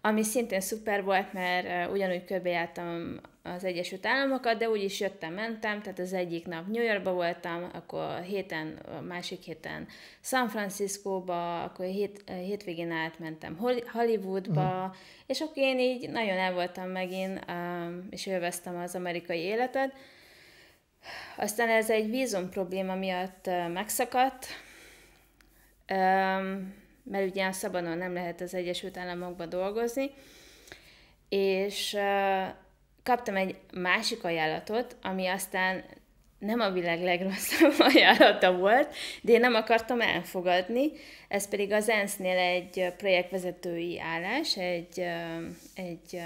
ami szintén szuper volt, mert ugyanúgy körbejártam az Egyesült Államokat, de úgyis jöttem, mentem, tehát az egyik nap New Yorkba voltam, akkor héten, a másik héten San Franciscóba, akkor hét, hétvégén átmentem Hollywoodba, uh-huh. és akkor én így nagyon el voltam megint, és élveztem az amerikai életet, aztán ez egy vízum probléma miatt megszakadt, mert ugye szabadon nem lehet az Egyesült Államokban dolgozni, és kaptam egy másik ajánlatot, ami aztán nem a világ legrosszabb ajánlata volt, de én nem akartam elfogadni. Ez pedig az ENSZ-nél egy projektvezetői állás, egy, egy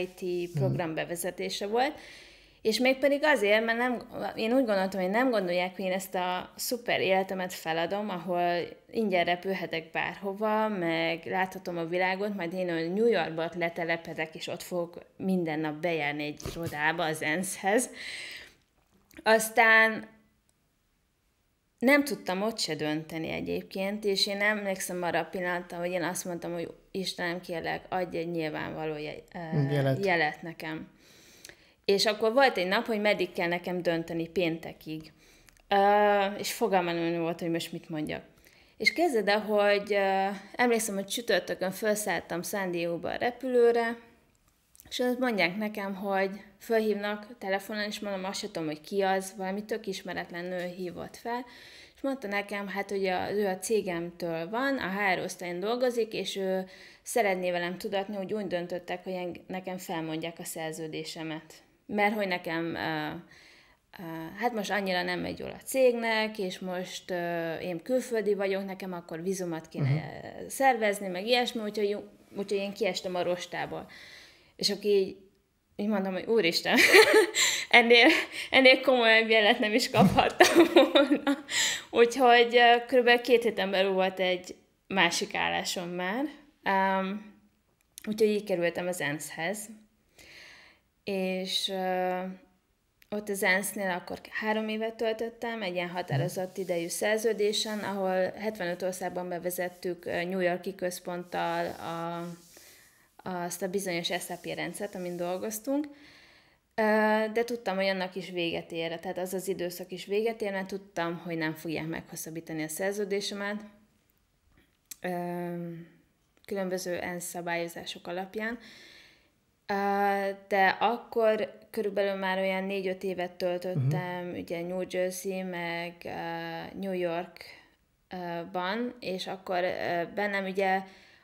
IT hmm. program bevezetése volt, és mégpedig azért, mert nem, én úgy gondoltam, hogy nem gondolják, hogy én ezt a szuper életemet feladom, ahol ingyen repülhetek bárhova, meg láthatom a világot, majd én a New Yorkba letelepedek, és ott fogok minden nap bejárni egy rodába az ENSZ-hez. Aztán nem tudtam ott se dönteni egyébként, és én emlékszem arra a pillanatra, hogy én azt mondtam, hogy Istenem, kérlek, adj egy nyilvánvaló jelet, jelet nekem. És akkor volt egy nap, hogy meddig kell nekem dönteni péntekig. Uh, és fogalmam volt, hogy most mit mondjak. És kezded hogy uh, emlékszem, hogy csütörtökön felszálltam San Diego-ba a repülőre, és azt mondják nekem, hogy fölhívnak telefonon, és mondom, azt sem tudom, hogy ki az, valami tök ismeretlen nő hívott fel, és mondta nekem, hát, hogy a, ő a cégemtől van, a HR osztályon dolgozik, és ő szeretné velem tudatni, hogy úgy döntöttek, hogy nekem felmondják a szerződésemet. Mert hogy nekem, hát most annyira nem megy jól a cégnek, és most én külföldi vagyok, nekem akkor vizumat kéne uh-huh. szervezni, meg ilyesmi, úgyhogy, úgyhogy én kiestem a rostából. És aki így, így mondom, hogy úristen, ennél, ennél komolyabb jelet nem is kaphattam volna. Úgyhogy kb. két héten belül volt egy másik állásom már, um, úgyhogy így kerültem az ENSZ-hez és ott az ENSZ-nél akkor három évet töltöttem, egy ilyen határozott idejű szerződésen, ahol 75 országban bevezettük New Yorki központtal a, azt a bizonyos SAP rendszert, amin dolgoztunk, de tudtam, hogy annak is véget ér, tehát az az időszak is véget ér, mert tudtam, hogy nem fogják meghosszabbítani a szerződésemet különböző ENSZ szabályozások alapján, de akkor körülbelül már olyan négy-öt évet töltöttem, uh-huh. ugye New Jersey, meg New Yorkban, és akkor bennem ugye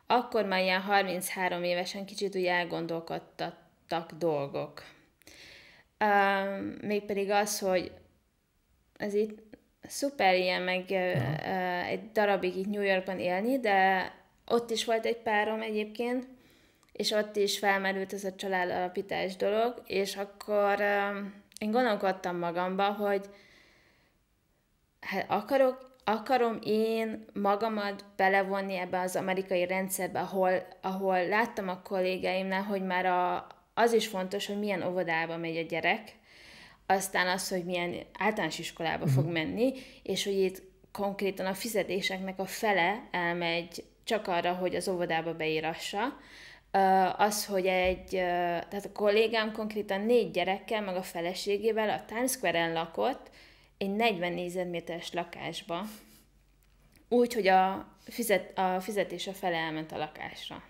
akkor már ilyen 33 évesen kicsit úgy elgondolkodtak dolgok. Mégpedig az, hogy ez itt szuper ilyen, meg uh-huh. egy darabig itt New Yorkban élni, de ott is volt egy párom egyébként, és ott is felmerült ez a családalapítás dolog, és akkor um, én gondolkodtam magamba, hogy hát akarok, akarom én magamat belevonni ebbe az amerikai rendszerbe, ahol, ahol láttam a kollégáimnál, hogy már a, az is fontos, hogy milyen óvodába megy a gyerek, aztán az, hogy milyen általános iskolába mm-hmm. fog mhm. menni, és hogy itt konkrétan a fizetéseknek a fele elmegy csak arra, hogy az óvodába beírassa, az, hogy egy, tehát a kollégám konkrétan négy gyerekkel, meg a feleségével a Times Square-en lakott, egy 40 négyzetméteres lakásba, úgy, hogy a, fizet, a fizetés a fele elment a lakásra.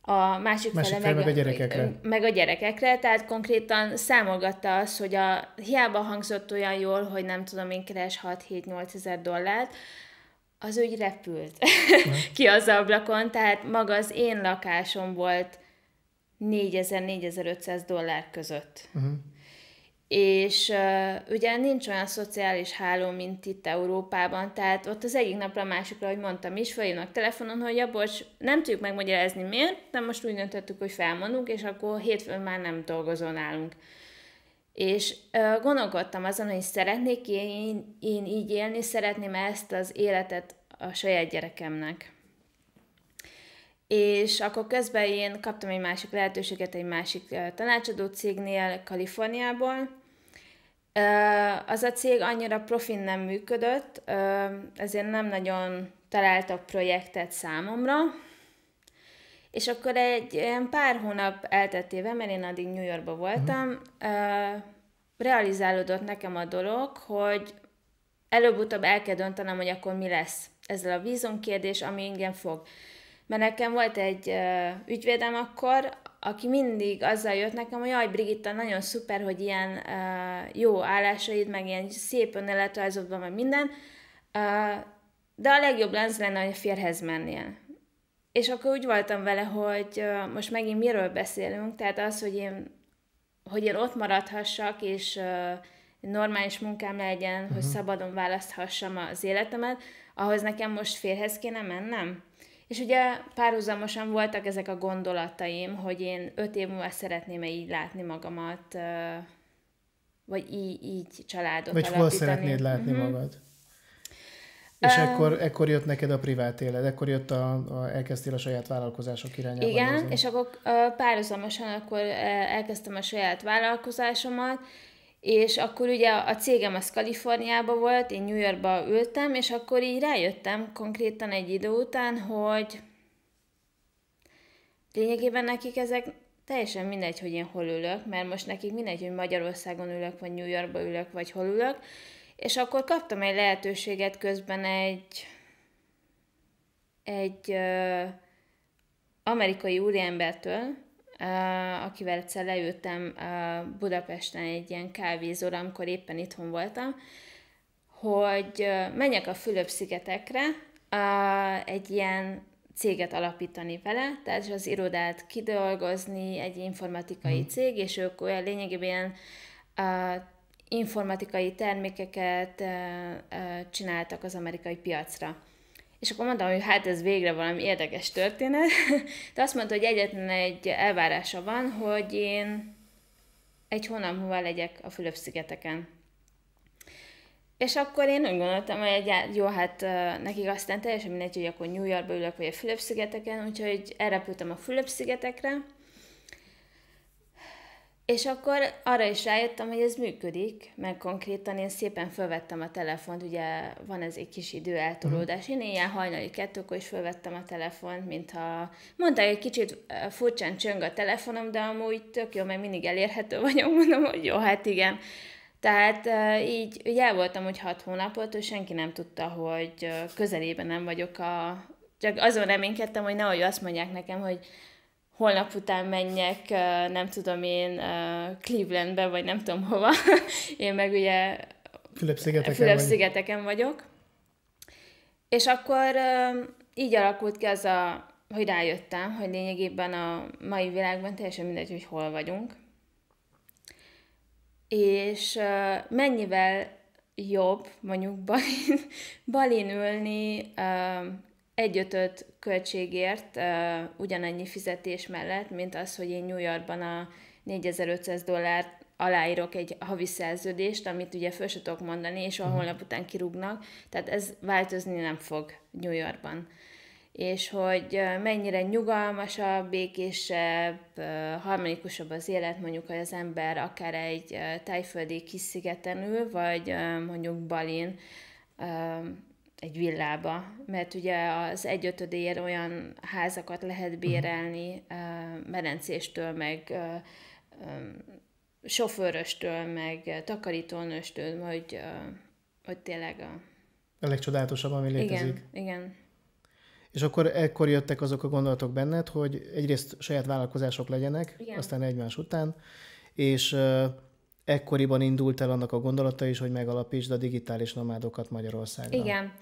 A másik, másik fele, fele meg, meg a gyerekekre. Meg a gyerekekre, tehát konkrétan számolgatta azt, hogy a hiába hangzott olyan jól, hogy nem tudom, én keres 6-7-8 ezer dollárt, az úgy repült ki az ablakon, tehát maga az én lakásom volt 4000-4500 dollár között. Uh-huh. És uh, ugye nincs olyan szociális háló, mint itt Európában, tehát ott az egyik napra a másikra, ahogy mondtam is, felhívnak telefonon, hogy ja, bocs, nem tudjuk megmagyarázni miért, de most úgy döntöttük, hogy felmondunk, és akkor hétfőn már nem dolgozol nálunk. És ö, gondolkodtam azon, hogy szeretnék én, én így élni, szeretném ezt az életet a saját gyerekemnek. És akkor közben én kaptam egy másik lehetőséget egy másik ö, tanácsadó cégnél Kaliforniából. Ö, az a cég annyira profin nem működött, ö, ezért nem nagyon találtak projektet számomra, és akkor egy ilyen pár hónap elteltével, mert én addig New Yorkba voltam, uh-huh realizálódott nekem a dolog, hogy előbb-utóbb el kell döntenem, hogy akkor mi lesz ezzel a vízumkérdés, ami ingyen fog. Mert nekem volt egy uh, ügyvédem akkor, aki mindig azzal jött nekem, hogy jaj, Brigitta, nagyon szuper, hogy ilyen uh, jó állásaid, meg ilyen szép önéletrajzod van, meg minden, uh, de a legjobb lenz lenne, hogy a férhez mennél. És akkor úgy voltam vele, hogy uh, most megint miről beszélünk, tehát az, hogy én hogy én ott maradhassak, és normális munkám legyen, uh-huh. hogy mhm. szabadon választhassam az életemet, ahhoz nekem most férhez kéne mennem? És ugye párhuzamosan voltak ezek a gondolataim, hogy én öt év múlva szeretném -e így látni magamat, vagy így, így családot Vagy hol szeretnéd látni uh-huh. magad? És um, ekkor, ekkor jött neked a privát élet, ekkor jött a, a elkezdtél a saját vállalkozások irányába. Igen, nézni. és akkor párhuzamosan akkor elkezdtem a saját vállalkozásomat, és akkor ugye a cégem az Kaliforniában volt, én New Yorkba ültem, és akkor így rájöttem konkrétan egy idő után, hogy lényegében nekik ezek teljesen mindegy, hogy én hol ülök, mert most nekik mindegy, hogy Magyarországon ülök, vagy New Yorkba ülök, vagy hol ülök, és akkor kaptam egy lehetőséget közben egy, egy uh, amerikai úriembertől, uh, akivel egyszer leültem uh, Budapesten egy ilyen kávézóra, amikor éppen itthon voltam, hogy uh, menjek a Fülöp-szigetekre uh, egy ilyen céget alapítani vele, tehát az irodát kidolgozni, egy informatikai mhm. cég, és ők olyan lényegében ilyen uh, informatikai termékeket csináltak az amerikai piacra. És akkor mondtam, hogy hát ez végre valami érdekes történet, de azt mondta, hogy egyetlen egy elvárása van, hogy én egy hónap múlva legyek a Fülöp-szigeteken. És akkor én úgy gondoltam, hogy egy jó, hát nekik aztán teljesen mindegy, hogy akkor New Yorkba ülök, vagy a Fülöp-szigeteken, úgyhogy elrepültem a Fülöp-szigetekre, és akkor arra is rájöttem, hogy ez működik, mert konkrétan én szépen felvettem a telefont, ugye van ez egy kis idő eltolódás, mhm. én ilyen hajnali kettőkor is felvettem a telefont, mintha mondta, egy kicsit furcsán csöng a telefonom, de amúgy tök jó, mert mindig elérhető vagyok, mondom, hogy jó, hát igen. Tehát így, így el voltam, hogy hat hónapot, és senki nem tudta, hogy közelében nem vagyok a... Csak azon reménykedtem, hogy nehogy azt mondják nekem, hogy holnap után menjek, nem tudom én, Clevelandbe, vagy nem tudom hova. Én meg ugye Fülöp-szigeteken, vagy. vagyok. És akkor így alakult ki az a, hogy rájöttem, hogy lényegében a mai világban teljesen mindegy, hogy hol vagyunk. És mennyivel jobb mondjuk balin, balin ülni egyötött költségért uh, ugyanannyi fizetés mellett, mint az, hogy én New Yorkban a 4500 dollár aláírok egy havi szerződést, amit ugye föl se tudok mondani, és a mhm. holnap után kirúgnak, tehát ez változni nem fog New Yorkban. És hogy mennyire nyugalmasabb, békésebb, harmonikusabb az élet, mondjuk, hogy az ember akár egy tájföldi kis szigeten ül, vagy mondjuk Balin, egy villába, mert ugye az egyötödér olyan házakat lehet mhm. bérelni uh, merencéstől, meg sofőröstől, meg takarítónőstől, hogy, hogy tényleg a... A legcsodálatosabb, ami létezik. Igen, igen. És akkor ekkor jöttek azok a gondolatok benned, hogy egyrészt saját vállalkozások legyenek, igen. aztán egymás után, és ekkoriban indult el annak a gondolata is, hogy megalapítsd a digitális nomádokat Magyarországon. Igen.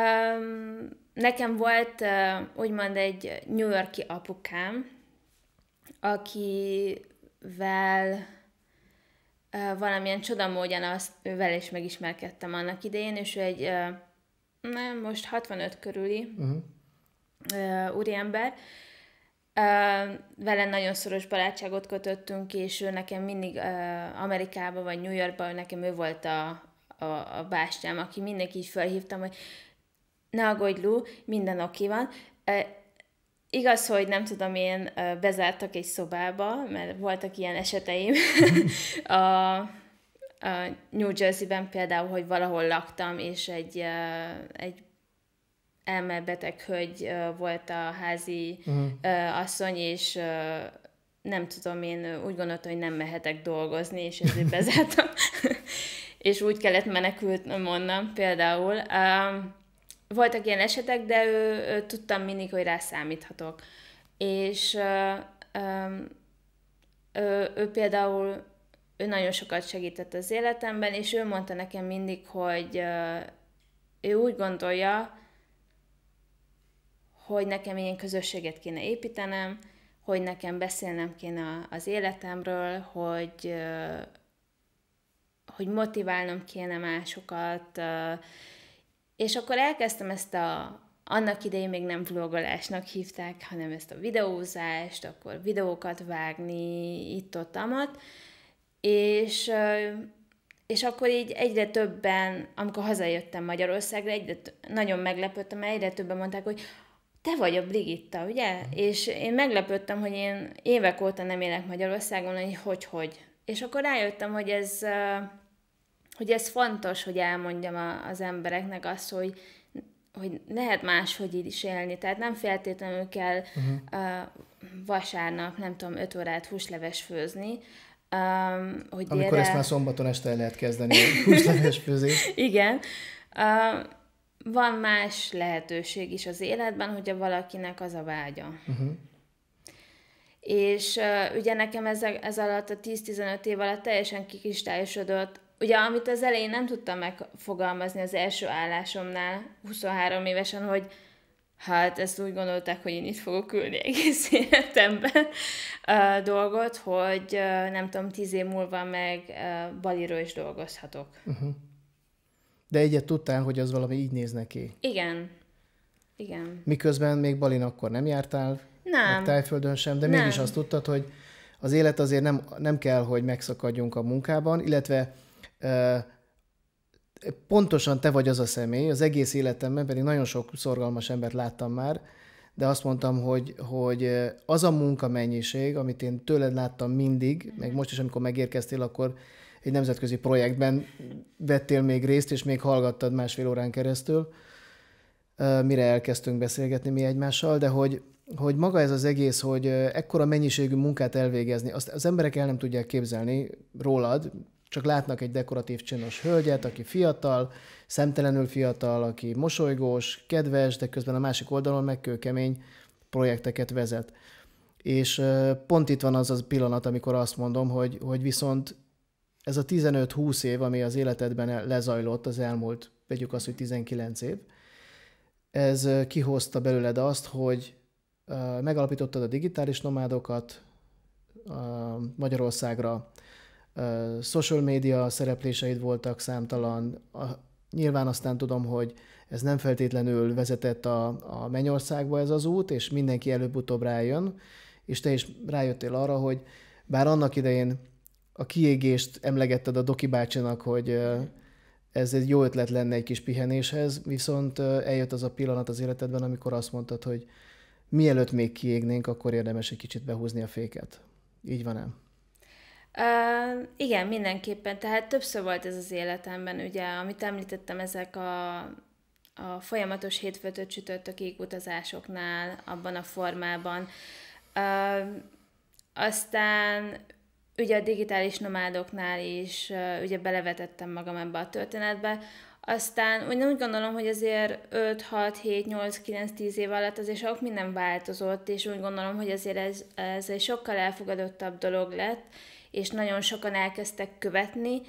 Um, nekem volt úgymond egy New Yorki apukám, akivel uh, valamilyen csodamódjan azt, ővel is megismerkedtem annak idején, és ő egy uh, nem, most 65 körüli uh-huh. uh, úriember, uh, vele nagyon szoros barátságot kötöttünk, és ő nekem mindig Amerikába vagy New Yorkba, nekem ő volt a, a, a bástyám, aki mindenki így felhívtam, hogy ne aggódj, Lu, minden oké van. Igaz, hogy nem tudom, én bezártak egy szobába, mert voltak ilyen eseteim a, a New Jersey-ben például, hogy valahol laktam, és egy, egy elmebeteg hölgy volt a házi uh-huh. asszony, és nem tudom, én úgy gondoltam, hogy nem mehetek dolgozni, és ezért bezártam. és úgy kellett menekülnöm onnan például. voltak ilyen esetek, de ő, ő, tudtam mindig, hogy rá számíthatok. És uh, ő, ő például, ő nagyon sokat segített az életemben, és ő mondta nekem mindig, hogy ő úgy gondolja, hogy nekem ilyen közösséget kéne építenem, hogy nekem beszélnem kéne az életemről, hogy, hogy motiválnom kéne másokat. És akkor elkezdtem ezt a, annak idején még nem vlogolásnak hívták, hanem ezt a videózást, akkor videókat vágni, itt-ott, amat, és, és akkor így egyre többen, amikor hazajöttem Magyarországra, egyre t- nagyon meglepődtem, egyre többen mondták, hogy te vagy a Brigitta, ugye? Mm. És én meglepődtem, hogy én évek óta nem élek Magyarországon, hogy hogy, hogy. És akkor rájöttem, hogy ez, hogy ez fontos, hogy elmondjam a, az embereknek azt, hogy hogy lehet máshogy is élni, tehát nem feltétlenül kell uh-huh. vasárnap, nem tudom, öt órát húsleves főzni, Um, hogy Amikor ezt már szombaton este el lehet kezdeni, húsleves főzés. Igen. Um, van más lehetőség is az életben, hogyha valakinek az a vágya. Uh-huh. És uh, ugye nekem ez, ez alatt a 10-15 év alatt teljesen kikristályosodott. Ugye, amit az elején nem tudtam megfogalmazni az első állásomnál, 23 évesen, hogy hát ezt úgy gondolták, hogy én itt fogok ülni egész életemben a dolgot, hogy nem tudom, 10 év múlva meg Baliról is dolgozhatok. Uh-huh. De egyet tudtál, hogy az valami így néz neki. Igen. Igen. Miközben még Balin akkor nem jártál, nem. A tájföldön sem, de nem. mégis azt tudtad, hogy az élet azért nem, nem kell, hogy megszakadjunk a munkában, illetve uh, pontosan te vagy az a személy, az egész életemben pedig nagyon sok szorgalmas embert láttam már, de azt mondtam, hogy, hogy az a munkamennyiség, amit én tőled láttam mindig, mm. meg mhm. most is, amikor megérkeztél, akkor egy nemzetközi projektben vettél még részt, és még hallgattad másfél órán keresztül, mire elkezdtünk beszélgetni mi egymással, de hogy, hogy maga ez az egész, hogy ekkora mennyiségű munkát elvégezni, azt az emberek el nem tudják képzelni rólad, csak látnak egy dekoratív csinos hölgyet, aki fiatal, szemtelenül fiatal, aki mosolygós, kedves, de közben a másik oldalon megkőkemény projekteket vezet. És pont itt van az a pillanat, amikor azt mondom, hogy, hogy viszont ez a 15-20 év, ami az életedben lezajlott az elmúlt, vegyük azt, hogy 19 év, ez kihozta belőled azt, hogy megalapítottad a digitális nomádokat, Magyarországra social média szerepléseid voltak számtalan, Nyilván aztán tudom, hogy ez nem feltétlenül vezetett a, a mennyországba ez az út, és mindenki előbb-utóbb rájön, és te is rájöttél arra, hogy bár annak idején a kiégést emlegetted a Doki bácsinak, hogy ez egy jó ötlet lenne egy kis pihenéshez, viszont eljött az a pillanat az életedben, amikor azt mondtad, hogy mielőtt még kiégnénk, akkor érdemes egy kicsit behúzni a féket. Így van-e? Uh, igen, mindenképpen. Tehát többször volt ez az életemben, ugye, amit említettem, ezek a, a folyamatos hétfőtől csütörtökig utazásoknál, abban a formában. Uh, aztán ugye a digitális nomádoknál is uh, ugye belevetettem magam ebbe a történetbe, aztán úgy, úgy gondolom, hogy azért 5, 6, 7, 8, 9, 10 év alatt azért sok minden változott, és úgy gondolom, hogy azért ez, ez egy sokkal elfogadottabb dolog lett, és nagyon sokan elkezdtek követni,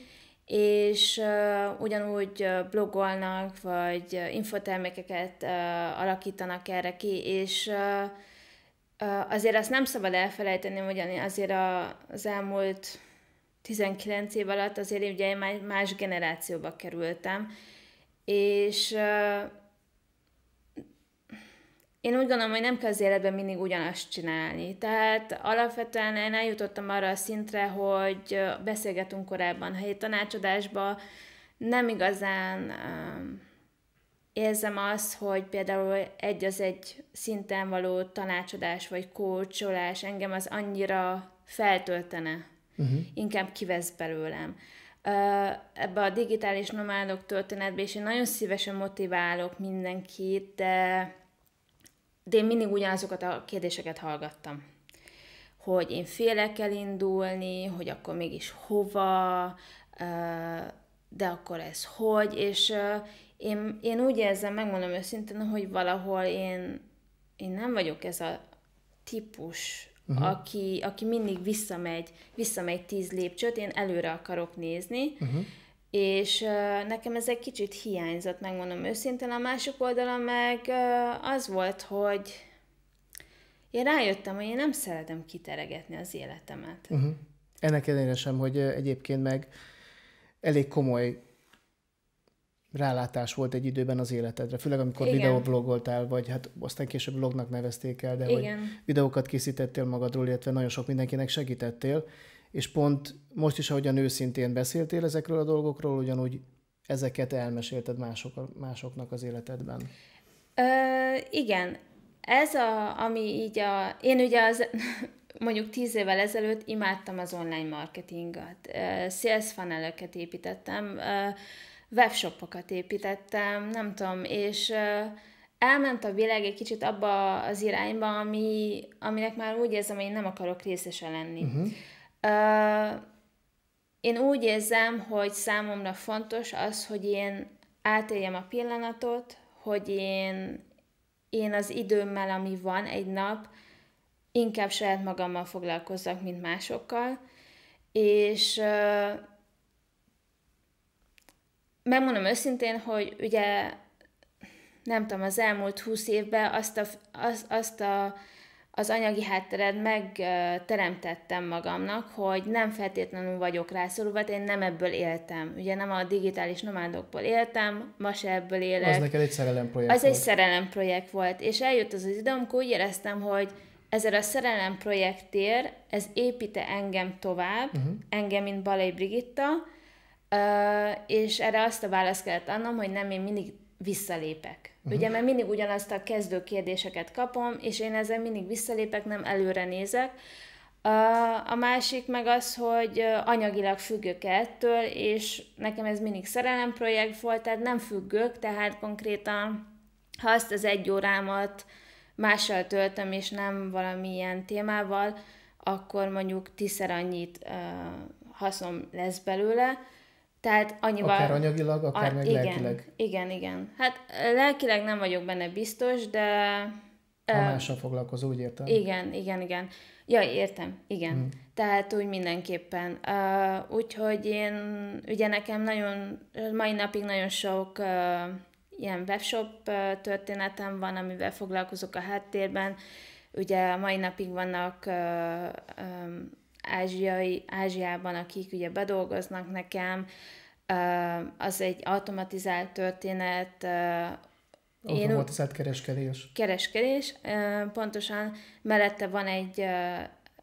és uh, ugyanúgy blogolnak, vagy infotermékeket uh, alakítanak erre ki, és uh, azért azt nem szabad elfelejteni, hogy azért az elmúlt 19 év alatt azért ugye én már más generációba kerültem, és én úgy gondolom, hogy nem kell az életben mindig ugyanazt csinálni. Tehát alapvetően én eljutottam arra a szintre, hogy beszélgetünk korábban, helyi tanácsadásba, nem igazán um, érzem azt, hogy például egy az egy szinten való tanácsadás vagy kócsolás engem az annyira feltöltene, uh-huh. inkább kivesz belőlem. Ebbe a digitális nomádok történetbe, és én nagyon szívesen motiválok mindenkit, de, de én mindig ugyanazokat a kérdéseket hallgattam. Hogy én félek elindulni, hogy akkor mégis hova, de akkor ez hogy, és én, én úgy érzem, megmondom őszintén, hogy valahol én, én nem vagyok ez a típus, uh-huh. aki, aki mindig visszamegy, visszamegy tíz lépcsőt, én előre akarok nézni, uh-huh. és uh, nekem ez egy kicsit hiányzott, megmondom őszintén. A másik oldala meg uh, az volt, hogy én rájöttem, hogy én nem szeretem kiteregetni az életemet. Uh-huh. Ennek ellenére sem, hogy egyébként meg elég komoly rálátás volt egy időben az életedre, főleg amikor Igen. videoblogoltál, vagy hát aztán később blognak nevezték el, de Igen. hogy videókat készítettél magadról, illetve nagyon sok mindenkinek segítettél, és pont most is, ahogyan őszintén beszéltél ezekről a dolgokról, ugyanúgy ezeket elmesélted mások, másoknak az életedben. Ö, igen, ez a, ami így a... Én ugye az, mondjuk tíz évvel ezelőtt imádtam az online marketinget, sales funnel építettem, webshopokat építettem, nem tudom, és elment a világ egy kicsit abba az irányba, ami, aminek már úgy érzem, hogy én nem akarok részese lenni. Uh-huh. Uh, én úgy érzem, hogy számomra fontos az, hogy én átéljem a pillanatot, hogy én, én az időmmel, ami van egy nap, inkább saját magammal foglalkozzak, mint másokkal, és megmondom őszintén, hogy ugye nem tudom, az elmúlt húsz évben azt a, az, azt a az anyagi hátteret megteremtettem magamnak, hogy nem feltétlenül vagyok rászorulva, én nem ebből éltem. Ugye nem a digitális nomádokból éltem, ma se ebből élek. Az neked egy szerelem projekt Az volt. egy szerelem projekt volt, és eljött az az idő, amikor úgy éreztem, hogy ezzel a szerelem projektér, ez építe engem tovább, uh-huh. engem, mint Balai Brigitta, és erre azt a választ kellett adnom, hogy nem, én mindig visszalépek. Uh-huh. Ugye, mert mindig ugyanazt a kezdő kérdéseket kapom, és én ezzel mindig visszalépek, nem előre nézek. A másik meg az, hogy anyagilag függök -e ettől, és nekem ez mindig szerelemprojekt volt, tehát nem függök, tehát konkrétan, ha azt az egy órámat mással töltöm, és nem valamilyen témával, akkor mondjuk tízszer annyit uh, haszom lesz belőle, tehát annyival... Akár anyagilag, akár a, meg igen, lelkileg. Igen, igen. Hát lelkileg nem vagyok benne biztos, de... Ha uh, mással foglalkozó, úgy értem. Igen, igen, igen. Ja, értem, igen. Hmm. Tehát úgy mindenképpen. Uh, úgyhogy én, ugye nekem nagyon, mai napig nagyon sok uh, ilyen webshop történetem van, amivel foglalkozok a háttérben. Ugye mai napig vannak uh, um, ázsiai, Ázsiában, akik ugye bedolgoznak nekem, az egy automatizált történet, Automatizált én, kereskedés. Kereskedés, pontosan. Mellette van egy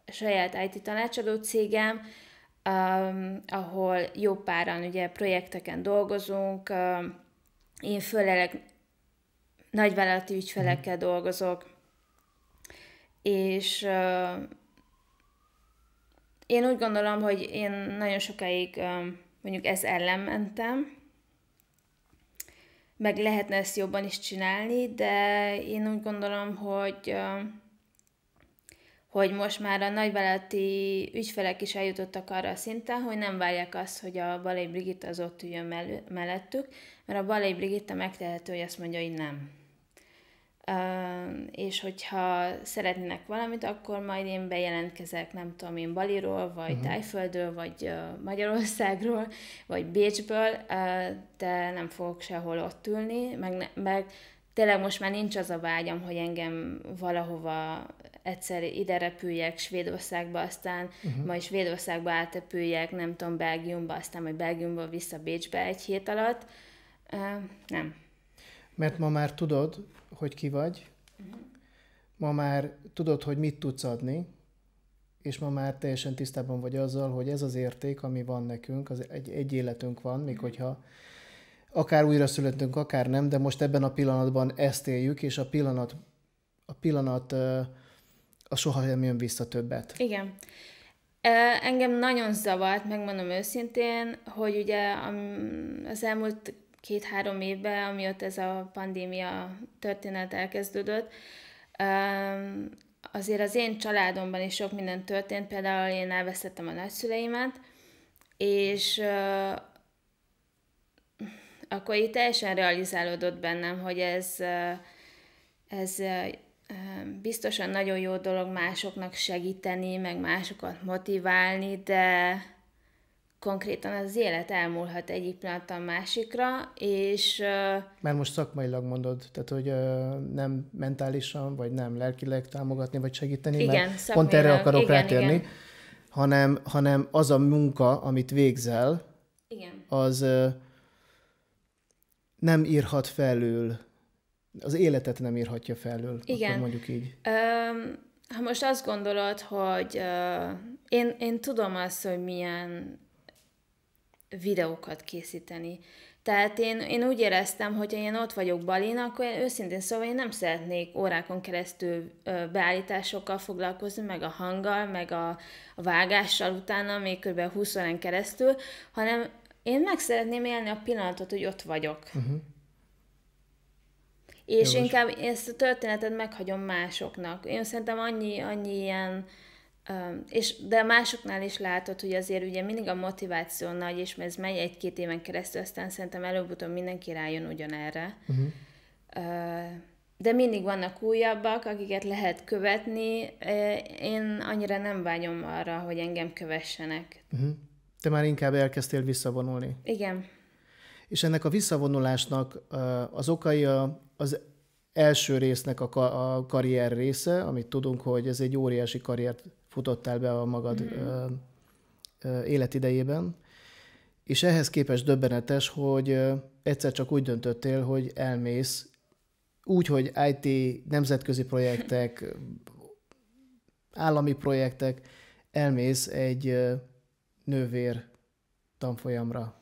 saját IT tanácsadó cégem, ahol jó páran ugye projekteken dolgozunk, én főleg nagyvállalati ügyfelekkel mhm. dolgozok, és én úgy gondolom, hogy én nagyon sokáig mondjuk ez ellen mentem, meg lehetne ezt jobban is csinálni, de én úgy gondolom, hogy hogy most már a nagyvállalati ügyfelek is eljutottak arra a szinten, hogy nem várják azt, hogy a Balai Brigitta az ott üljön mellettük, mert a Balai Brigitta megtehető, hogy azt mondja, hogy nem és hogyha szeretnének valamit, akkor majd én bejelentkezek, nem tudom én, Baliról, vagy uh-huh. Tájföldről, vagy Magyarországról, vagy Bécsből, de nem fogok sehol ott ülni, meg, meg tényleg most már nincs az a vágyam, hogy engem valahova egyszer ide repüljek Svédországba, aztán uh-huh. majd Svédországba átrepüljek, nem tudom, Belgiumba, aztán majd Belgiumba vissza Bécsbe egy hét alatt. Uh, nem. Mert ma már tudod, hogy ki vagy, ma már tudod, hogy mit tudsz adni, és ma már teljesen tisztában vagy azzal, hogy ez az érték, ami van nekünk, az egy, egy életünk van, még mhm. hogyha akár újra születünk, akár nem, de most ebben a pillanatban ezt éljük, és a pillanat, a pillanat a soha nem jön vissza többet. Igen. Engem nagyon zavart, megmondom őszintén, hogy ugye az elmúlt két-három évben, amióta ez a pandémia történet elkezdődött, azért az én családomban is sok minden történt, például én elvesztettem a nagyszüleimet, és akkor így teljesen realizálódott bennem, hogy ez, ez biztosan nagyon jó dolog másoknak segíteni, meg másokat motiválni, de konkrétan az élet elmúlhat egyik pillanatban a másikra, és... Mert most szakmailag mondod, tehát hogy nem mentálisan, vagy nem lelkileg támogatni, vagy segíteni, igen, mert pont erre akarok igen, rátérni, igen. Hanem, hanem az a munka, amit végzel, igen. az nem írhat felül, az életet nem írhatja felül, igen. akkor mondjuk így. Um, ha most azt gondolod, hogy uh, én, én tudom azt, hogy milyen videókat készíteni. Tehát én, én úgy éreztem, hogy én ott vagyok Balin, akkor én őszintén szóval én nem szeretnék órákon keresztül beállításokkal foglalkozni, meg a hanggal, meg a, a vágással utána, még kb. 20 órán keresztül, hanem én meg szeretném élni a pillanatot, hogy ott vagyok. Uh-huh. És Jó, inkább ezt a történetet meghagyom másoknak. Én szerintem annyi, annyi ilyen uh, és, de másoknál is látod, hogy azért ugye mindig a motiváció nagy, és ez megy egy-két éven keresztül, aztán szerintem előbb-utóbb mindenki rájön ugyanerre. Uh-huh. De mindig vannak újabbak, akiket lehet követni. Én annyira nem vágyom arra, hogy engem kövessenek. Uh-huh. Te már inkább elkezdtél visszavonulni. Igen. És ennek a visszavonulásnak az okai az első résznek a karrier része, amit tudunk, hogy ez egy óriási karriert futottál be a magad mm. életidejében. És ehhez képest döbbenetes, hogy egyszer csak úgy döntöttél, hogy elmész úgy, hogy IT, nemzetközi projektek, állami projektek, elmész egy ö, nővér tanfolyamra.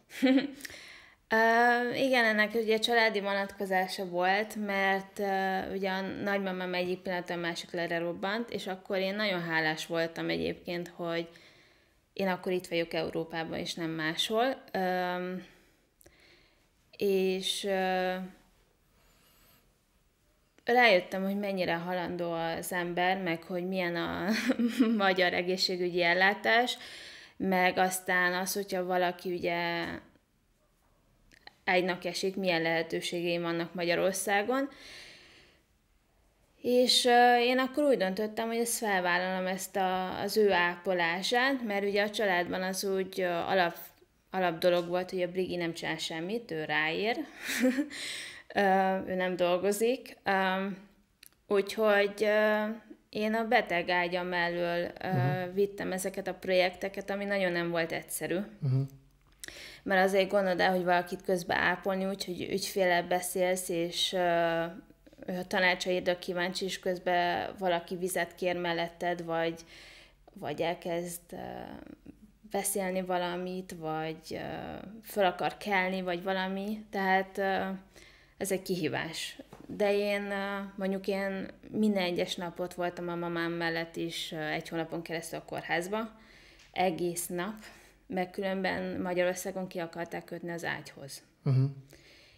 Uh, igen, ennek ugye családi vonatkozása volt, mert uh, ugye a nagymamám egyik pillanatra a másikra lerobbant, és akkor én nagyon hálás voltam egyébként, hogy én akkor itt vagyok Európában, és nem máshol. Uh, és uh, rájöttem, hogy mennyire halandó az ember, meg hogy milyen a magyar egészségügyi ellátás, meg aztán az, hogyha valaki ugye ágynak esik, milyen lehetőségeim vannak Magyarországon. És én akkor úgy döntöttem, hogy ezt felvállalom ezt a, az ő ápolását, mert ugye a családban az úgy alap, alap dolog volt, hogy a Brigi nem csinál semmit, ő ráér, ő nem dolgozik. úgyhogy én a beteg ágya mellől uh-huh. Mhm. vittem ezeket a projekteket, ami nagyon nem volt egyszerű. Uh-huh mert azért gondolod el, hogy valakit közbe ápolni, úgyhogy ügyféle beszélsz, és uh, a tanácsaidra kíváncsi, és közben valaki vizet kér melletted, vagy, vagy elkezd uh, beszélni valamit, vagy uh, föl akar kelni, vagy valami, tehát uh, ez egy kihívás. De én uh, mondjuk én minden egyes napot voltam a mamám mellett is uh, egy hónapon keresztül a kórházba, egész nap, mert különben Magyarországon ki akarták kötni az ágyhoz. Uh-huh.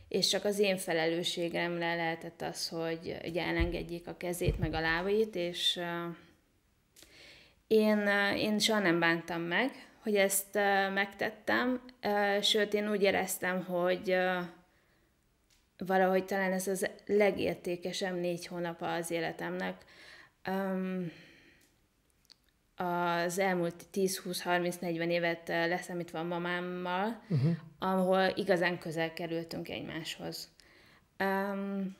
És csak az én felelősségemre lehetett az, hogy ugye elengedjék a kezét, meg a lábait, és uh, én, uh, én soha nem bántam meg, hogy ezt uh, megtettem, sőt, én úgy éreztem, hogy valahogy talán ez az legértékesebb négy hónap az életemnek. Um, az elmúlt 10-20-30-40 évet eh, leszámítva a mamámmal, uh-huh. ahol igazán közel kerültünk egymáshoz. Um,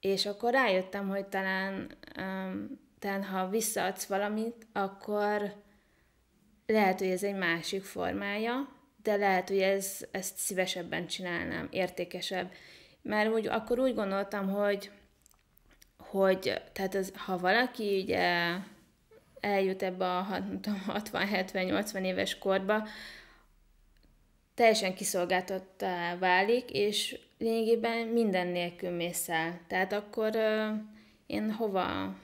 és akkor rájöttem, hogy talán, um, talán ha visszaadsz valamit, akkor lehet, hogy ez egy másik formája, de lehet, hogy ez, ezt szívesebben csinálnám, értékesebb. Mert úgy, akkor úgy gondoltam, hogy, hogy tehát az, ha valaki ugye eh, eljut ebbe a 60-70-80 éves korba, teljesen kiszolgáltattá válik, és lényegében minden nélkül mész el. Tehát akkor uh, én hova?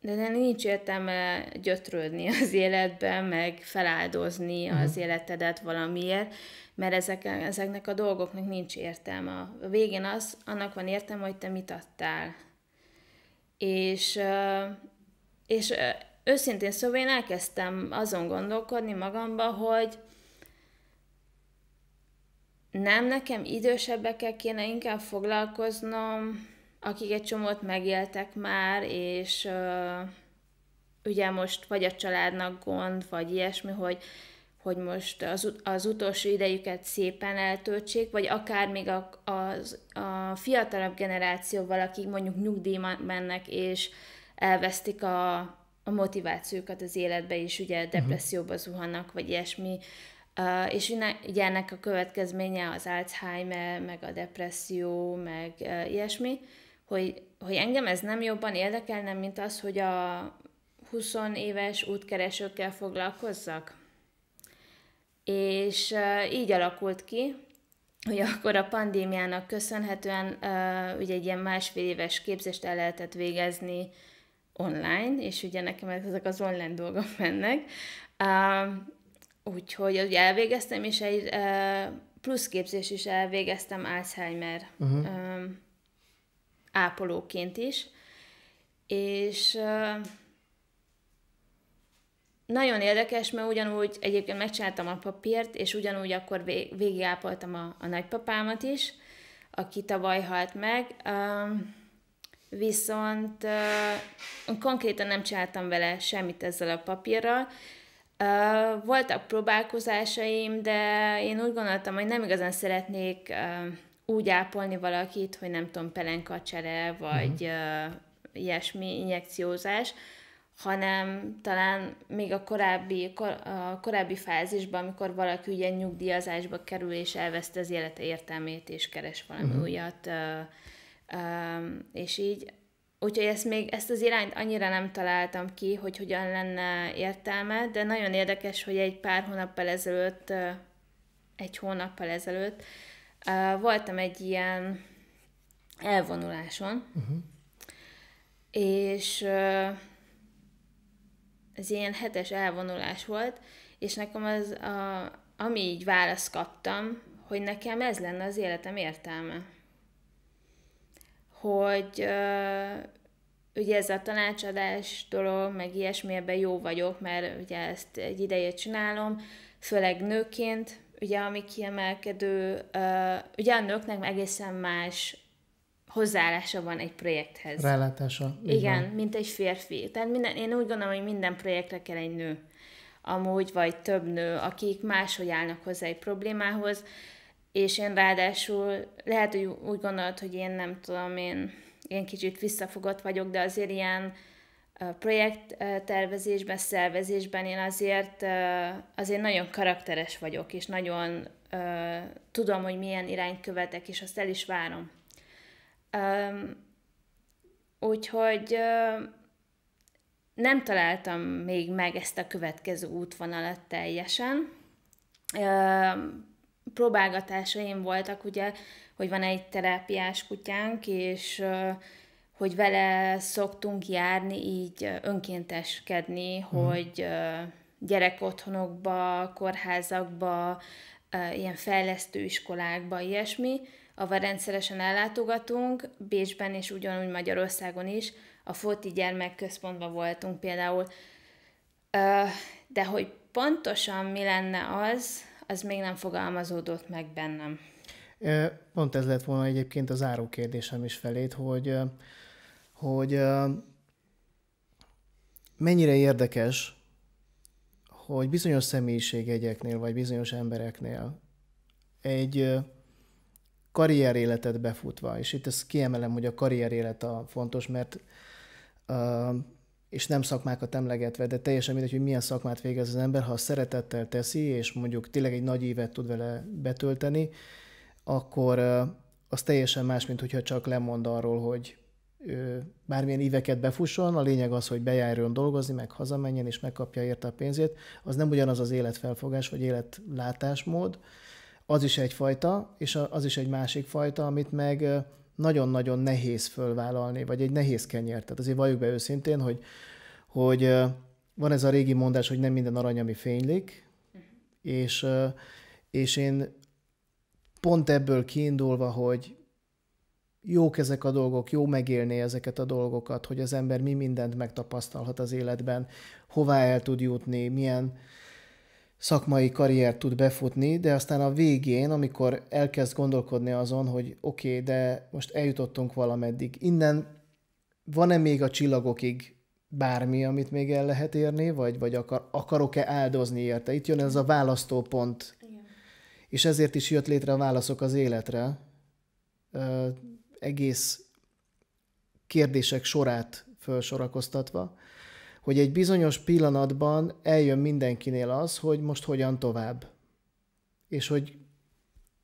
De nem nincs értelme gyötrődni az életbe, meg feláldozni uh-huh. az életedet valamiért, mert ezek, ezeknek a dolgoknak nincs értelme. A végén az, annak van értelme, hogy te mit adtál. És, uh, és őszintén szóval én elkezdtem azon gondolkodni magamba, hogy nem nekem idősebbekkel kéne inkább foglalkoznom, akik egy csomót megéltek már, és uh, ugye most vagy a családnak gond, vagy ilyesmi, hogy hogy most az, az utolsó idejüket szépen eltöltsék, vagy akár még a, a, a fiatalabb generációval, akik mondjuk nyugdíjban mennek, és elvesztik a a motivációkat az életbe, is, ugye mhm. depresszióba zuhannak, vagy ilyesmi, Uh, és ugye ennek a következménye az Alzheimer, meg a depresszió, meg uh, ilyesmi, hogy, hogy engem ez nem jobban érdekelne, mint az, hogy a 20 éves útkeresőkkel foglalkozzak. És uh, így alakult ki, hogy akkor a pandémiának köszönhetően uh, ugye egy ilyen másfél éves képzést el lehetett végezni online, és ugye nekem ezek az online dolgok mennek. Uh, úgyhogy ugye elvégeztem, és egy uh, plusz képzés is elvégeztem Alzheimer uh-huh. um, ápolóként is, és uh, nagyon érdekes, mert ugyanúgy egyébként megcsináltam a papírt, és ugyanúgy akkor végigápoltam a, a nagypapámat is, aki tavaly halt meg. Uh, viszont uh, konkrétan nem csináltam vele semmit ezzel a papírral. Uh, voltak próbálkozásaim, de én úgy gondoltam, hogy nem igazán szeretnék uh, úgy ápolni valakit, hogy nem tudom, pelenkacsere, vagy uh-huh. uh, ilyesmi injekciózás, hanem talán még a korábbi, kor, a korábbi fázisban, amikor valaki ugye nyugdíjazásba kerül, és elveszte az élete értelmét, és keres valami uh-huh. újat, uh, és így, úgyhogy ezt még, ezt az irányt annyira nem találtam ki, hogy hogyan lenne értelme, de nagyon érdekes, hogy egy pár hónappal ezelőtt, egy hónappal ezelőtt voltam egy ilyen elvonuláson, uh-huh. és ez ilyen hetes elvonulás volt, és nekem az, a, ami így választ kaptam, hogy nekem ez lenne az életem értelme hogy ugye ez a tanácsadás dolog, meg ilyesmi, ebben jó vagyok, mert ugye ezt egy ideje csinálom, főleg nőként, ugye ami kiemelkedő, ugye a nőknek egészen más hozzáállása van egy projekthez. Rálátása. Igen, van. mint egy férfi. Tehát minden, én úgy gondolom, hogy minden projektre kell egy nő. Amúgy, vagy több nő, akik máshogy állnak hozzá egy problémához. Uh, és én ráadásul lehet, hogy úgy gondolod, hogy én nem tudom, én, én kicsit visszafogott vagyok, de azért ilyen projekttervezésben, szervezésben én azért, azért nagyon karakteres vagyok, és nagyon tudom, hogy milyen irányt követek, és azt el is várom. Úgyhogy nem találtam még meg ezt a következő útvonalat teljesen próbálgatásaim voltak, ugye, hogy van egy terápiás kutyánk, és hogy vele szoktunk járni, így önkénteskedni, hmm. hogy gyerekotthonokba, kórházakba, ilyen fejlesztő iskolákba, ilyesmi, ahol rendszeresen ellátogatunk, Bécsben és ugyanúgy Magyarországon is, a Foti Gyermekközpontban voltunk például, de hogy pontosan mi lenne az, ez még nem fogalmazódott meg bennem. Pont ez lett volna egyébként az záró kérdésem is felét, hogy, hogy mennyire érdekes, hogy bizonyos személyiségegyeknél, vagy bizonyos embereknél egy karrieréletet befutva, és itt ezt kiemelem, hogy a karrierélet a fontos, mert és nem szakmákat emlegetve, de teljesen mindegy, hogy milyen szakmát végez az ember, ha szeretettel teszi, és mondjuk tényleg egy nagy évet tud vele betölteni, akkor az teljesen más, mint hogyha csak lemond arról, hogy bármilyen éveket befusson, a lényeg az, hogy bejárjon dolgozni, meg hazamenjen, és megkapja érte a pénzét, az nem ugyanaz az életfelfogás, vagy életlátásmód, az is egyfajta, és az is egy másik fajta, amit meg nagyon-nagyon nehéz fölvállalni, vagy egy nehéz kenyér. Tehát azért valljuk be őszintén, hogy, hogy van ez a régi mondás, hogy nem minden arany, ami fénylik, mhm. és, és én pont ebből kiindulva, hogy jók ezek a dolgok, jó megélni ezeket a dolgokat, hogy az ember mi mindent megtapasztalhat az életben, hová el tud jutni, milyen, szakmai karriert tud befutni, de aztán a végén, amikor elkezd gondolkodni azon, hogy oké, okay, de most eljutottunk valameddig, innen van-e még a csillagokig bármi, amit még el lehet érni, vagy, vagy akar, akarok-e áldozni érte? Itt jön ez a választópont. És ezért is jött létre a válaszok az életre. Ö, egész kérdések sorát felsorakoztatva hogy egy bizonyos pillanatban eljön mindenkinél az, hogy most hogyan tovább. És hogy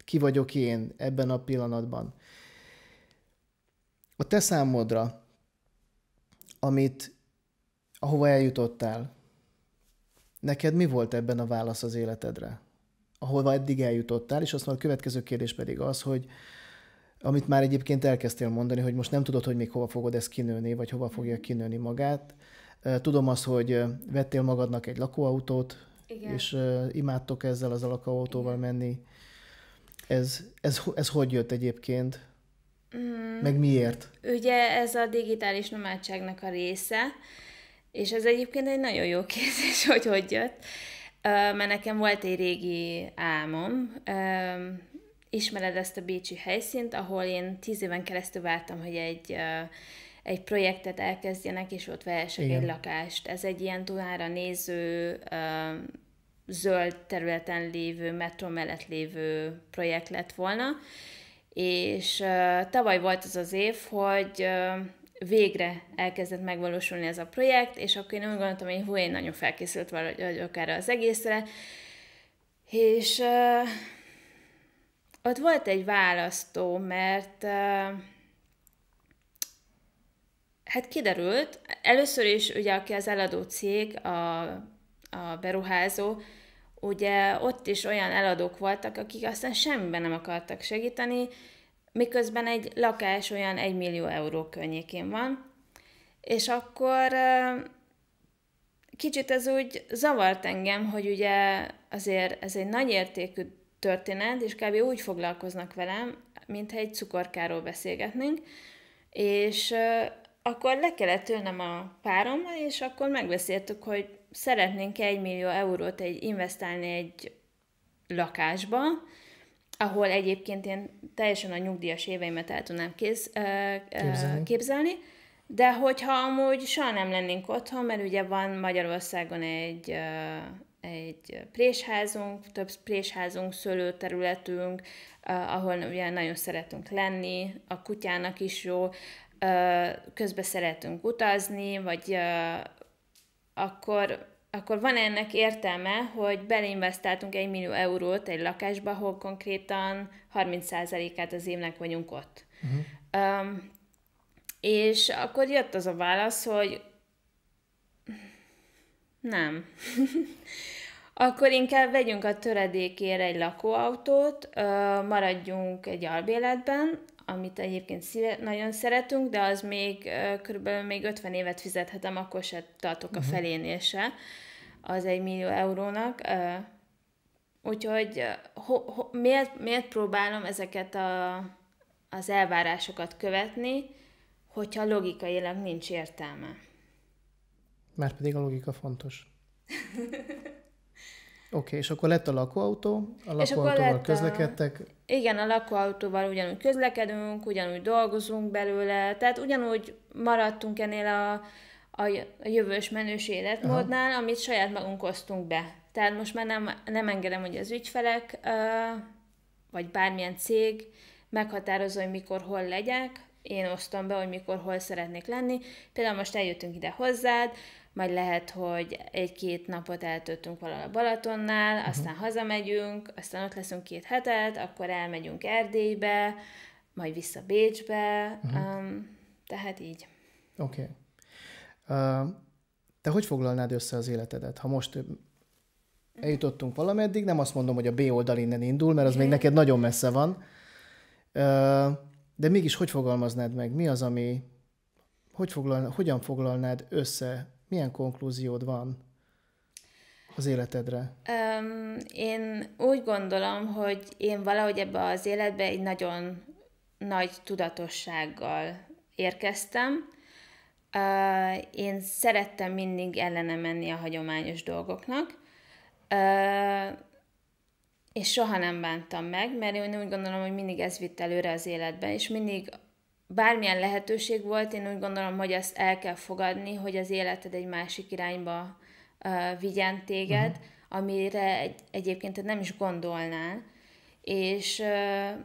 ki vagyok én ebben a pillanatban. A te számodra, amit, ahova eljutottál, neked mi volt ebben a válasz az életedre? Ahova eddig eljutottál, és aztán a következő kérdés pedig az, hogy amit már egyébként elkezdtél mondani, hogy most nem tudod, hogy még hova fogod ezt kinőni, vagy hova fogja kinőni magát, Tudom azt, hogy vettél magadnak egy lakóautót, Igen. és imádtok ezzel az a lakóautóval Igen. menni. Ez, ez, ez hogy jött egyébként? Mm. Meg miért? Ugye ez a digitális nomádságnak a része, és ez egyébként egy nagyon jó kérdés, hogy hogy jött. Mert nekem volt egy régi álmom, ismered ezt a bécsi helyszínt, ahol én tíz éven keresztül vártam, hogy egy egy projektet elkezdjenek, és ott vehessek egy lakást. Ez egy ilyen Dunára néző, zöld területen lévő, metro mellett lévő projekt lett volna, és tavaly volt az az év, hogy végre elkezdett megvalósulni ez a projekt, és akkor én úgy gondoltam, hogy hú, én nagyon felkészült vagyok erre az egészre, és uh, ott volt egy választó, mert uh, Hát kiderült, először is ugye, aki az eladó cég, a, a beruházó, ugye ott is olyan eladók voltak, akik aztán semmiben nem akartak segíteni, miközben egy lakás olyan 1 millió euró környékén van, és akkor kicsit ez úgy zavart engem, hogy ugye azért ez egy nagy értékű történet, és kb. úgy foglalkoznak velem, mintha egy cukorkáról beszélgetnénk, és akkor le kellett ülnem a párommal, és akkor megbeszéltük, hogy szeretnénk egy millió eurót egy, investálni egy lakásba, ahol egyébként én teljesen a nyugdíjas éveimet el tudnám kész, képzelni. képzelni, de hogyha amúgy soha nem lennénk otthon, mert ugye van Magyarországon egy, egy présházunk, több présházunk, szőlőterületünk, ahol ugye nagyon szeretünk lenni, a kutyának is jó, közbe szeretünk utazni, vagy akkor, akkor van ennek értelme, hogy beleinvestáltunk egy millió eurót egy lakásba, ahol konkrétan 30%-át az évnek vagyunk ott. Uh-huh. Um, és akkor jött az a válasz, hogy nem. akkor inkább vegyünk a töredékére egy lakóautót, maradjunk egy albéletben, amit egyébként szíve, nagyon szeretünk, de az még körülbelül még 50 évet fizethetem, akkor se tartok uh-huh. a mhm. felénél se, az egy millió eurónak. Úgyhogy ho, ho, miért, miért próbálom ezeket a, az elvárásokat követni, hogyha logikailag nincs értelme? Mert pedig a logika fontos. Oké, okay, és akkor lett a lakóautó, a lakóautóval lett közlekedtek? A... Igen, a lakóautóval ugyanúgy közlekedünk, ugyanúgy dolgozunk belőle, tehát ugyanúgy maradtunk ennél a, a jövős menős életmódnál, Aha. amit saját magunk hoztunk be. Tehát most már nem, nem engedem, hogy az ügyfelek, vagy bármilyen cég meghatározza, hogy mikor hol legyek, én osztom be, hogy mikor hol szeretnék lenni. Például most eljöttünk ide hozzád, majd lehet, hogy egy-két napot eltöltünk valahol a Balatonnál, uh-huh. aztán hazamegyünk, aztán ott leszünk két hetet, akkor elmegyünk Erdélybe, majd vissza Bécsbe, uh-huh. um, tehát így. Oké. Okay. Um, uh, te hogy foglalnád össze az életedet, ha most eljutottunk valameddig, nem azt mondom, hogy a B oldal innen indul, mert az még neked nagyon messze van, uh, de mégis hogy fogalmaznád meg, mi az, ami, hogy foglal, hogyan foglalnád össze milyen konklúziód van az életedre? Um, én úgy gondolom, hogy én valahogy ebbe az életbe egy nagyon nagy tudatossággal érkeztem. Uh, én szerettem mindig ellene menni a hagyományos dolgoknak, uh, és soha nem bántam meg, mert én úgy gondolom, hogy mindig ez vitt előre az életben, és mindig bármilyen lehetőség volt, én úgy gondolom, hogy azt el kell fogadni, hogy az életed egy másik irányba uh, vigyen téged, uh-huh. amire egy, egyébként te nem is gondolnál. És uh,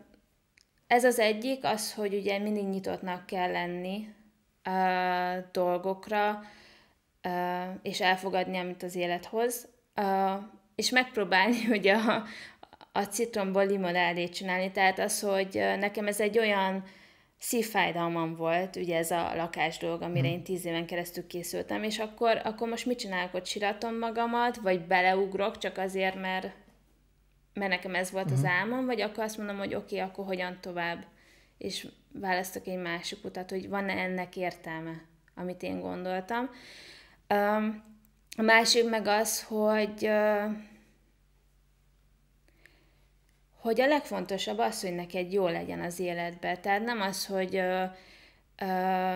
ez az egyik, az, hogy ugye mindig nyitottnak kell lenni uh, dolgokra, uh, és elfogadni, amit az élet hoz, uh, és megpróbálni, hogy a, a citromból limonádét csinálni. Tehát az, hogy nekem ez egy olyan uh, szívfájdalmam volt, ugye ez a lakás dolog, amire hmm. én tíz éven keresztül készültem, és akkor, akkor most mit csinálok, hogy siratom magamat, vagy beleugrok csak azért, mert, mert nekem ez volt az hmm. álmom, vagy akkor azt mondom, hogy oké, okay, akkor hogyan tovább, és választok egy másik utat, hogy van-e ennek értelme, amit én gondoltam. Um, a másik meg az, hogy uh, hogy a legfontosabb az, hogy neked jó legyen az életben. Tehát nem az, hogy ö, ö,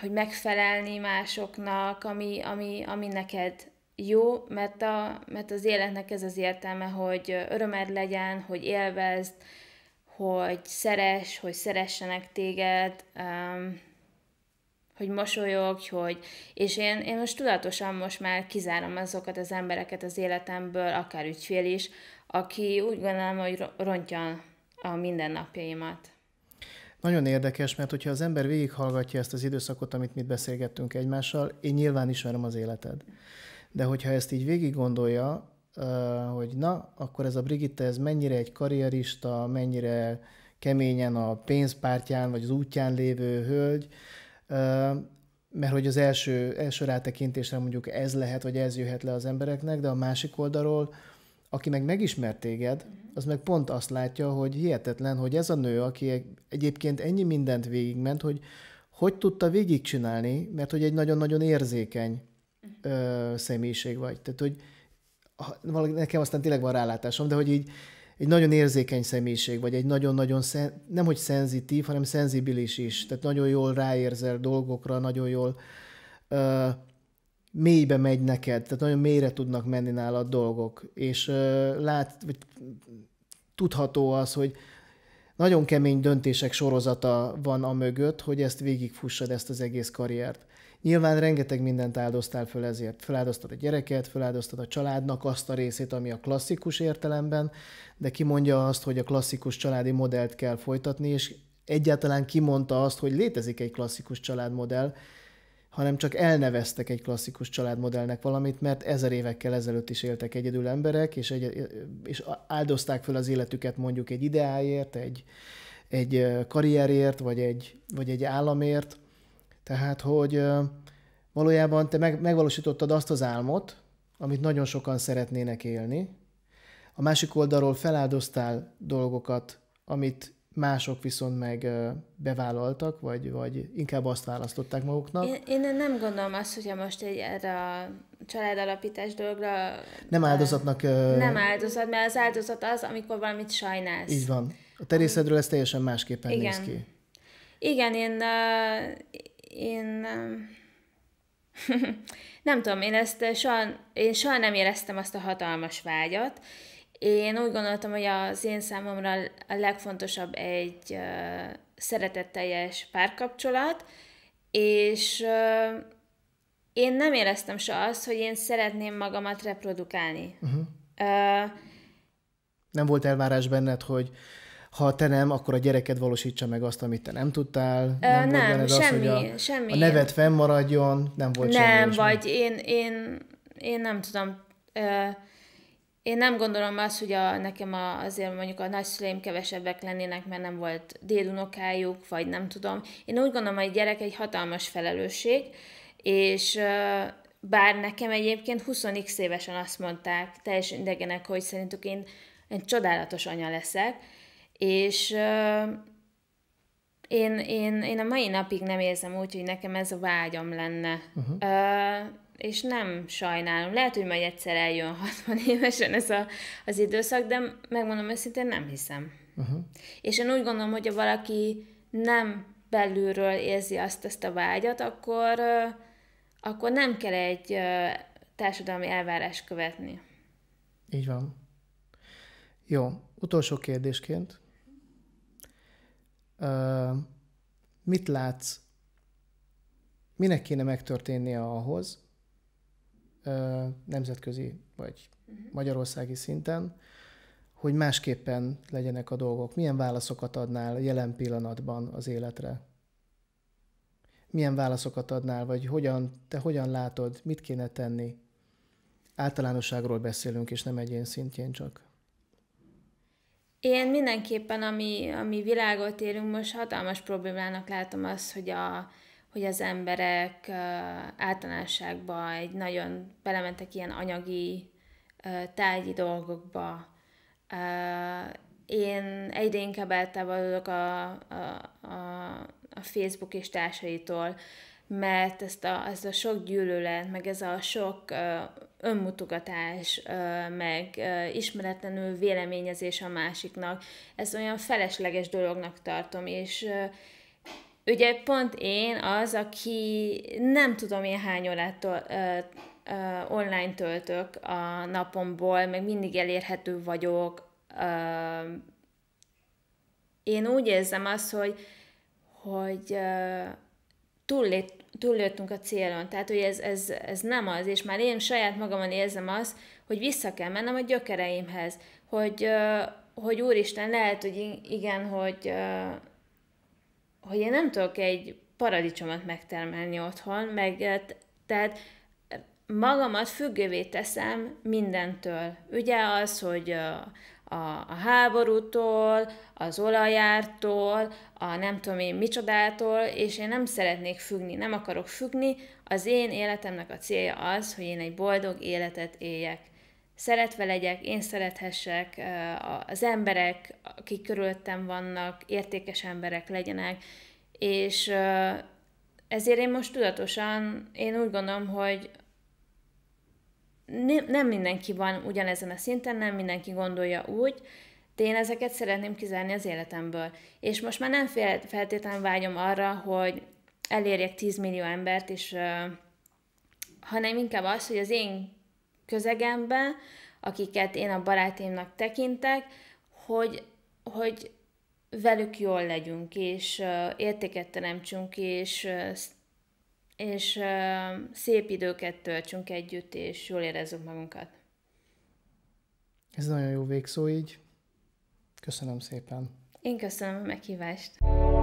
hogy megfelelni másoknak, ami, ami, ami neked jó, mert, a, mert az életnek ez az értelme, hogy örömed legyen, hogy élvezd, hogy szeres, hogy szeressenek téged, um, hogy mosolyogj, hogy... És én, én most tudatosan most már kizárom azokat az embereket az életemből, akár ügyfél is, aki úgy gondolom, hogy rontja a mindennapjaimat. Nagyon érdekes, mert hogyha az ember végighallgatja ezt az időszakot, amit mi beszélgettünk egymással, én nyilván ismerem az életed. De hogyha ezt így végig gondolja, hogy na, akkor ez a Brigitte, ez mennyire egy karrierista, mennyire keményen a pénzpártján vagy az útján lévő hölgy, mert hogy az első, első rátekintésre mondjuk ez lehet, vagy ez jöhet le az embereknek, de a másik oldalról aki meg megismert téged, az meg pont azt látja, hogy hihetetlen, hogy ez a nő, aki egyébként ennyi mindent végigment, hogy hogy tudta végigcsinálni, mert hogy egy nagyon-nagyon érzékeny ö, személyiség vagy. Tehát, hogy ha, nekem aztán tényleg van rálátásom, de hogy így egy nagyon érzékeny személyiség vagy, egy nagyon-nagyon, szen, nem hogy szenzitív, hanem szenzibilis is. Tehát nagyon jól ráérzel dolgokra, nagyon jól ö, mélybe megy neked, tehát nagyon mélyre tudnak menni nálad dolgok, és lát, vagy, tudható az, hogy nagyon kemény döntések sorozata van a mögött, hogy ezt végigfussad, ezt az egész karriert. Nyilván rengeteg mindent áldoztál föl ezért. Feláldoztad a gyereket, feláldoztad a családnak azt a részét, ami a klasszikus értelemben, de ki mondja azt, hogy a klasszikus családi modellt kell folytatni, és egyáltalán kimondta azt, hogy létezik egy klasszikus családmodell, hanem csak elneveztek egy klasszikus családmodellnek valamit, mert ezer évekkel ezelőtt is éltek egyedül emberek, és, egy, és áldozták fel az életüket mondjuk egy ideáért, egy, egy karrierért, vagy egy, vagy egy államért. Tehát, hogy valójában te meg, megvalósítottad azt az álmot, amit nagyon sokan szeretnének élni. A másik oldalról feláldoztál dolgokat, amit mások viszont meg bevállaltak, vagy, vagy inkább azt választották maguknak. Én, én nem gondolom azt, hogyha most egy erre a családalapítás dologra... Nem áldozatnak... Nem áldozat, mert az áldozat az, amikor valamit sajnálsz. Így van. A terészedről ez teljesen másképpen Igen. néz ki. Igen, én... én nem tudom, én ezt soha, én soha nem éreztem azt a hatalmas vágyat, én úgy gondoltam, hogy az én számomra a legfontosabb egy uh, szeretetteljes párkapcsolat, és uh, én nem éreztem se azt, hogy én szeretném magamat reprodukálni. Uh-huh. Uh, nem volt elvárás benned, hogy ha te nem, akkor a gyereked valósítsa meg azt, amit te nem tudtál? Nem, uh, nem volt semmi, az, hogy a, semmi. A neved fennmaradjon? Nem volt nem, semmi. Nem, vagy én, én, én nem tudom... Uh, én nem gondolom azt, hogy a, nekem a, azért mondjuk a nagyszüleim kevesebbek lennének, mert nem volt dédunokájuk, vagy nem tudom. Én úgy gondolom, hogy a gyerek egy hatalmas felelősség, és bár nekem egyébként 20x évesen azt mondták teljesen idegenek, hogy szerintük én, én csodálatos anya leszek, és én, én, én a mai napig nem érzem úgy, hogy nekem ez a vágyam lenne. Uh-huh. uh huh és nem sajnálom. Lehet, hogy majd egyszer eljön 60 évesen ez a, az időszak, de megmondom őszintén, nem hiszem. Uh-huh. És én úgy gondolom, hogy ha valaki nem belülről érzi azt, ezt a vágyat, akkor, akkor nem kell egy társadalmi elvárás követni. Így van. Jó, utolsó kérdésként. Uh, mit látsz, minek kéne megtörténnie ahhoz, nemzetközi vagy mhm. magyarországi szinten, hogy másképpen legyenek a dolgok. Milyen válaszokat adnál jelen pillanatban az életre? Milyen válaszokat adnál, vagy hogyan, te hogyan látod, mit kéne tenni? Általánosságról beszélünk, és nem egyén szintjén csak. Én mindenképpen, ami, ami világot élünk, most hatalmas problémának látom azt, hogy a, hogy az emberek általánosságban egy nagyon belementek ilyen anyagi, tárgyi dolgokba. Én egyre inkább eltávolodok a, a, a, a Facebook és társaitól, mert ezt a, ez a sok gyűlölet, meg ez a sok önmutogatás, meg ismeretlenül véleményezés a másiknak, ez olyan felesleges dolognak tartom, és ö, Ugye pont én az, aki nem tudom én hány órát ö, ö, online töltök a napomból, meg mindig elérhető vagyok. Ö, én úgy érzem azt, hogy, hogy ö, túl túllőttünk a célon. Tehát, hogy ez, ez, ez nem az, és már én saját magamon érzem azt, hogy vissza kell mennem a gyökereimhez, hogy, hogy úristen, lehet, hogy igen, hogy hogy én nem tudok egy paradicsomot megtermelni otthon, meg eh, tehát magamat függővé teszem mindentől. Ugye az, hogy a, a háborútól, az olajártól, a nem tudom én micsodától, és én nem szeretnék függni, nem akarok függni. Az én életemnek a célja az, hogy én egy boldog életet éljek szeretve legyek, én szerethessek, az emberek, akik körülöttem vannak, értékes emberek legyenek, és ezért én most tudatosan, én úgy gondolom, hogy nem mindenki van ugyanezen a szinten, nem mindenki gondolja úgy, de én ezeket szeretném kizárni az életemből. És most már nem feltétlenül vágyom arra, hogy elérjek 10 millió embert, és hanem inkább az, hogy az én közegembe, akiket én a barátaimnak tekintek, hogy, hogy velük jól legyünk, és uh, értéket teremtsünk, és, uh, és uh, szép időket töltsünk együtt, és jól érezzük magunkat. Ez nagyon jó végszó így. Köszönöm szépen. Én köszönöm a meghívást.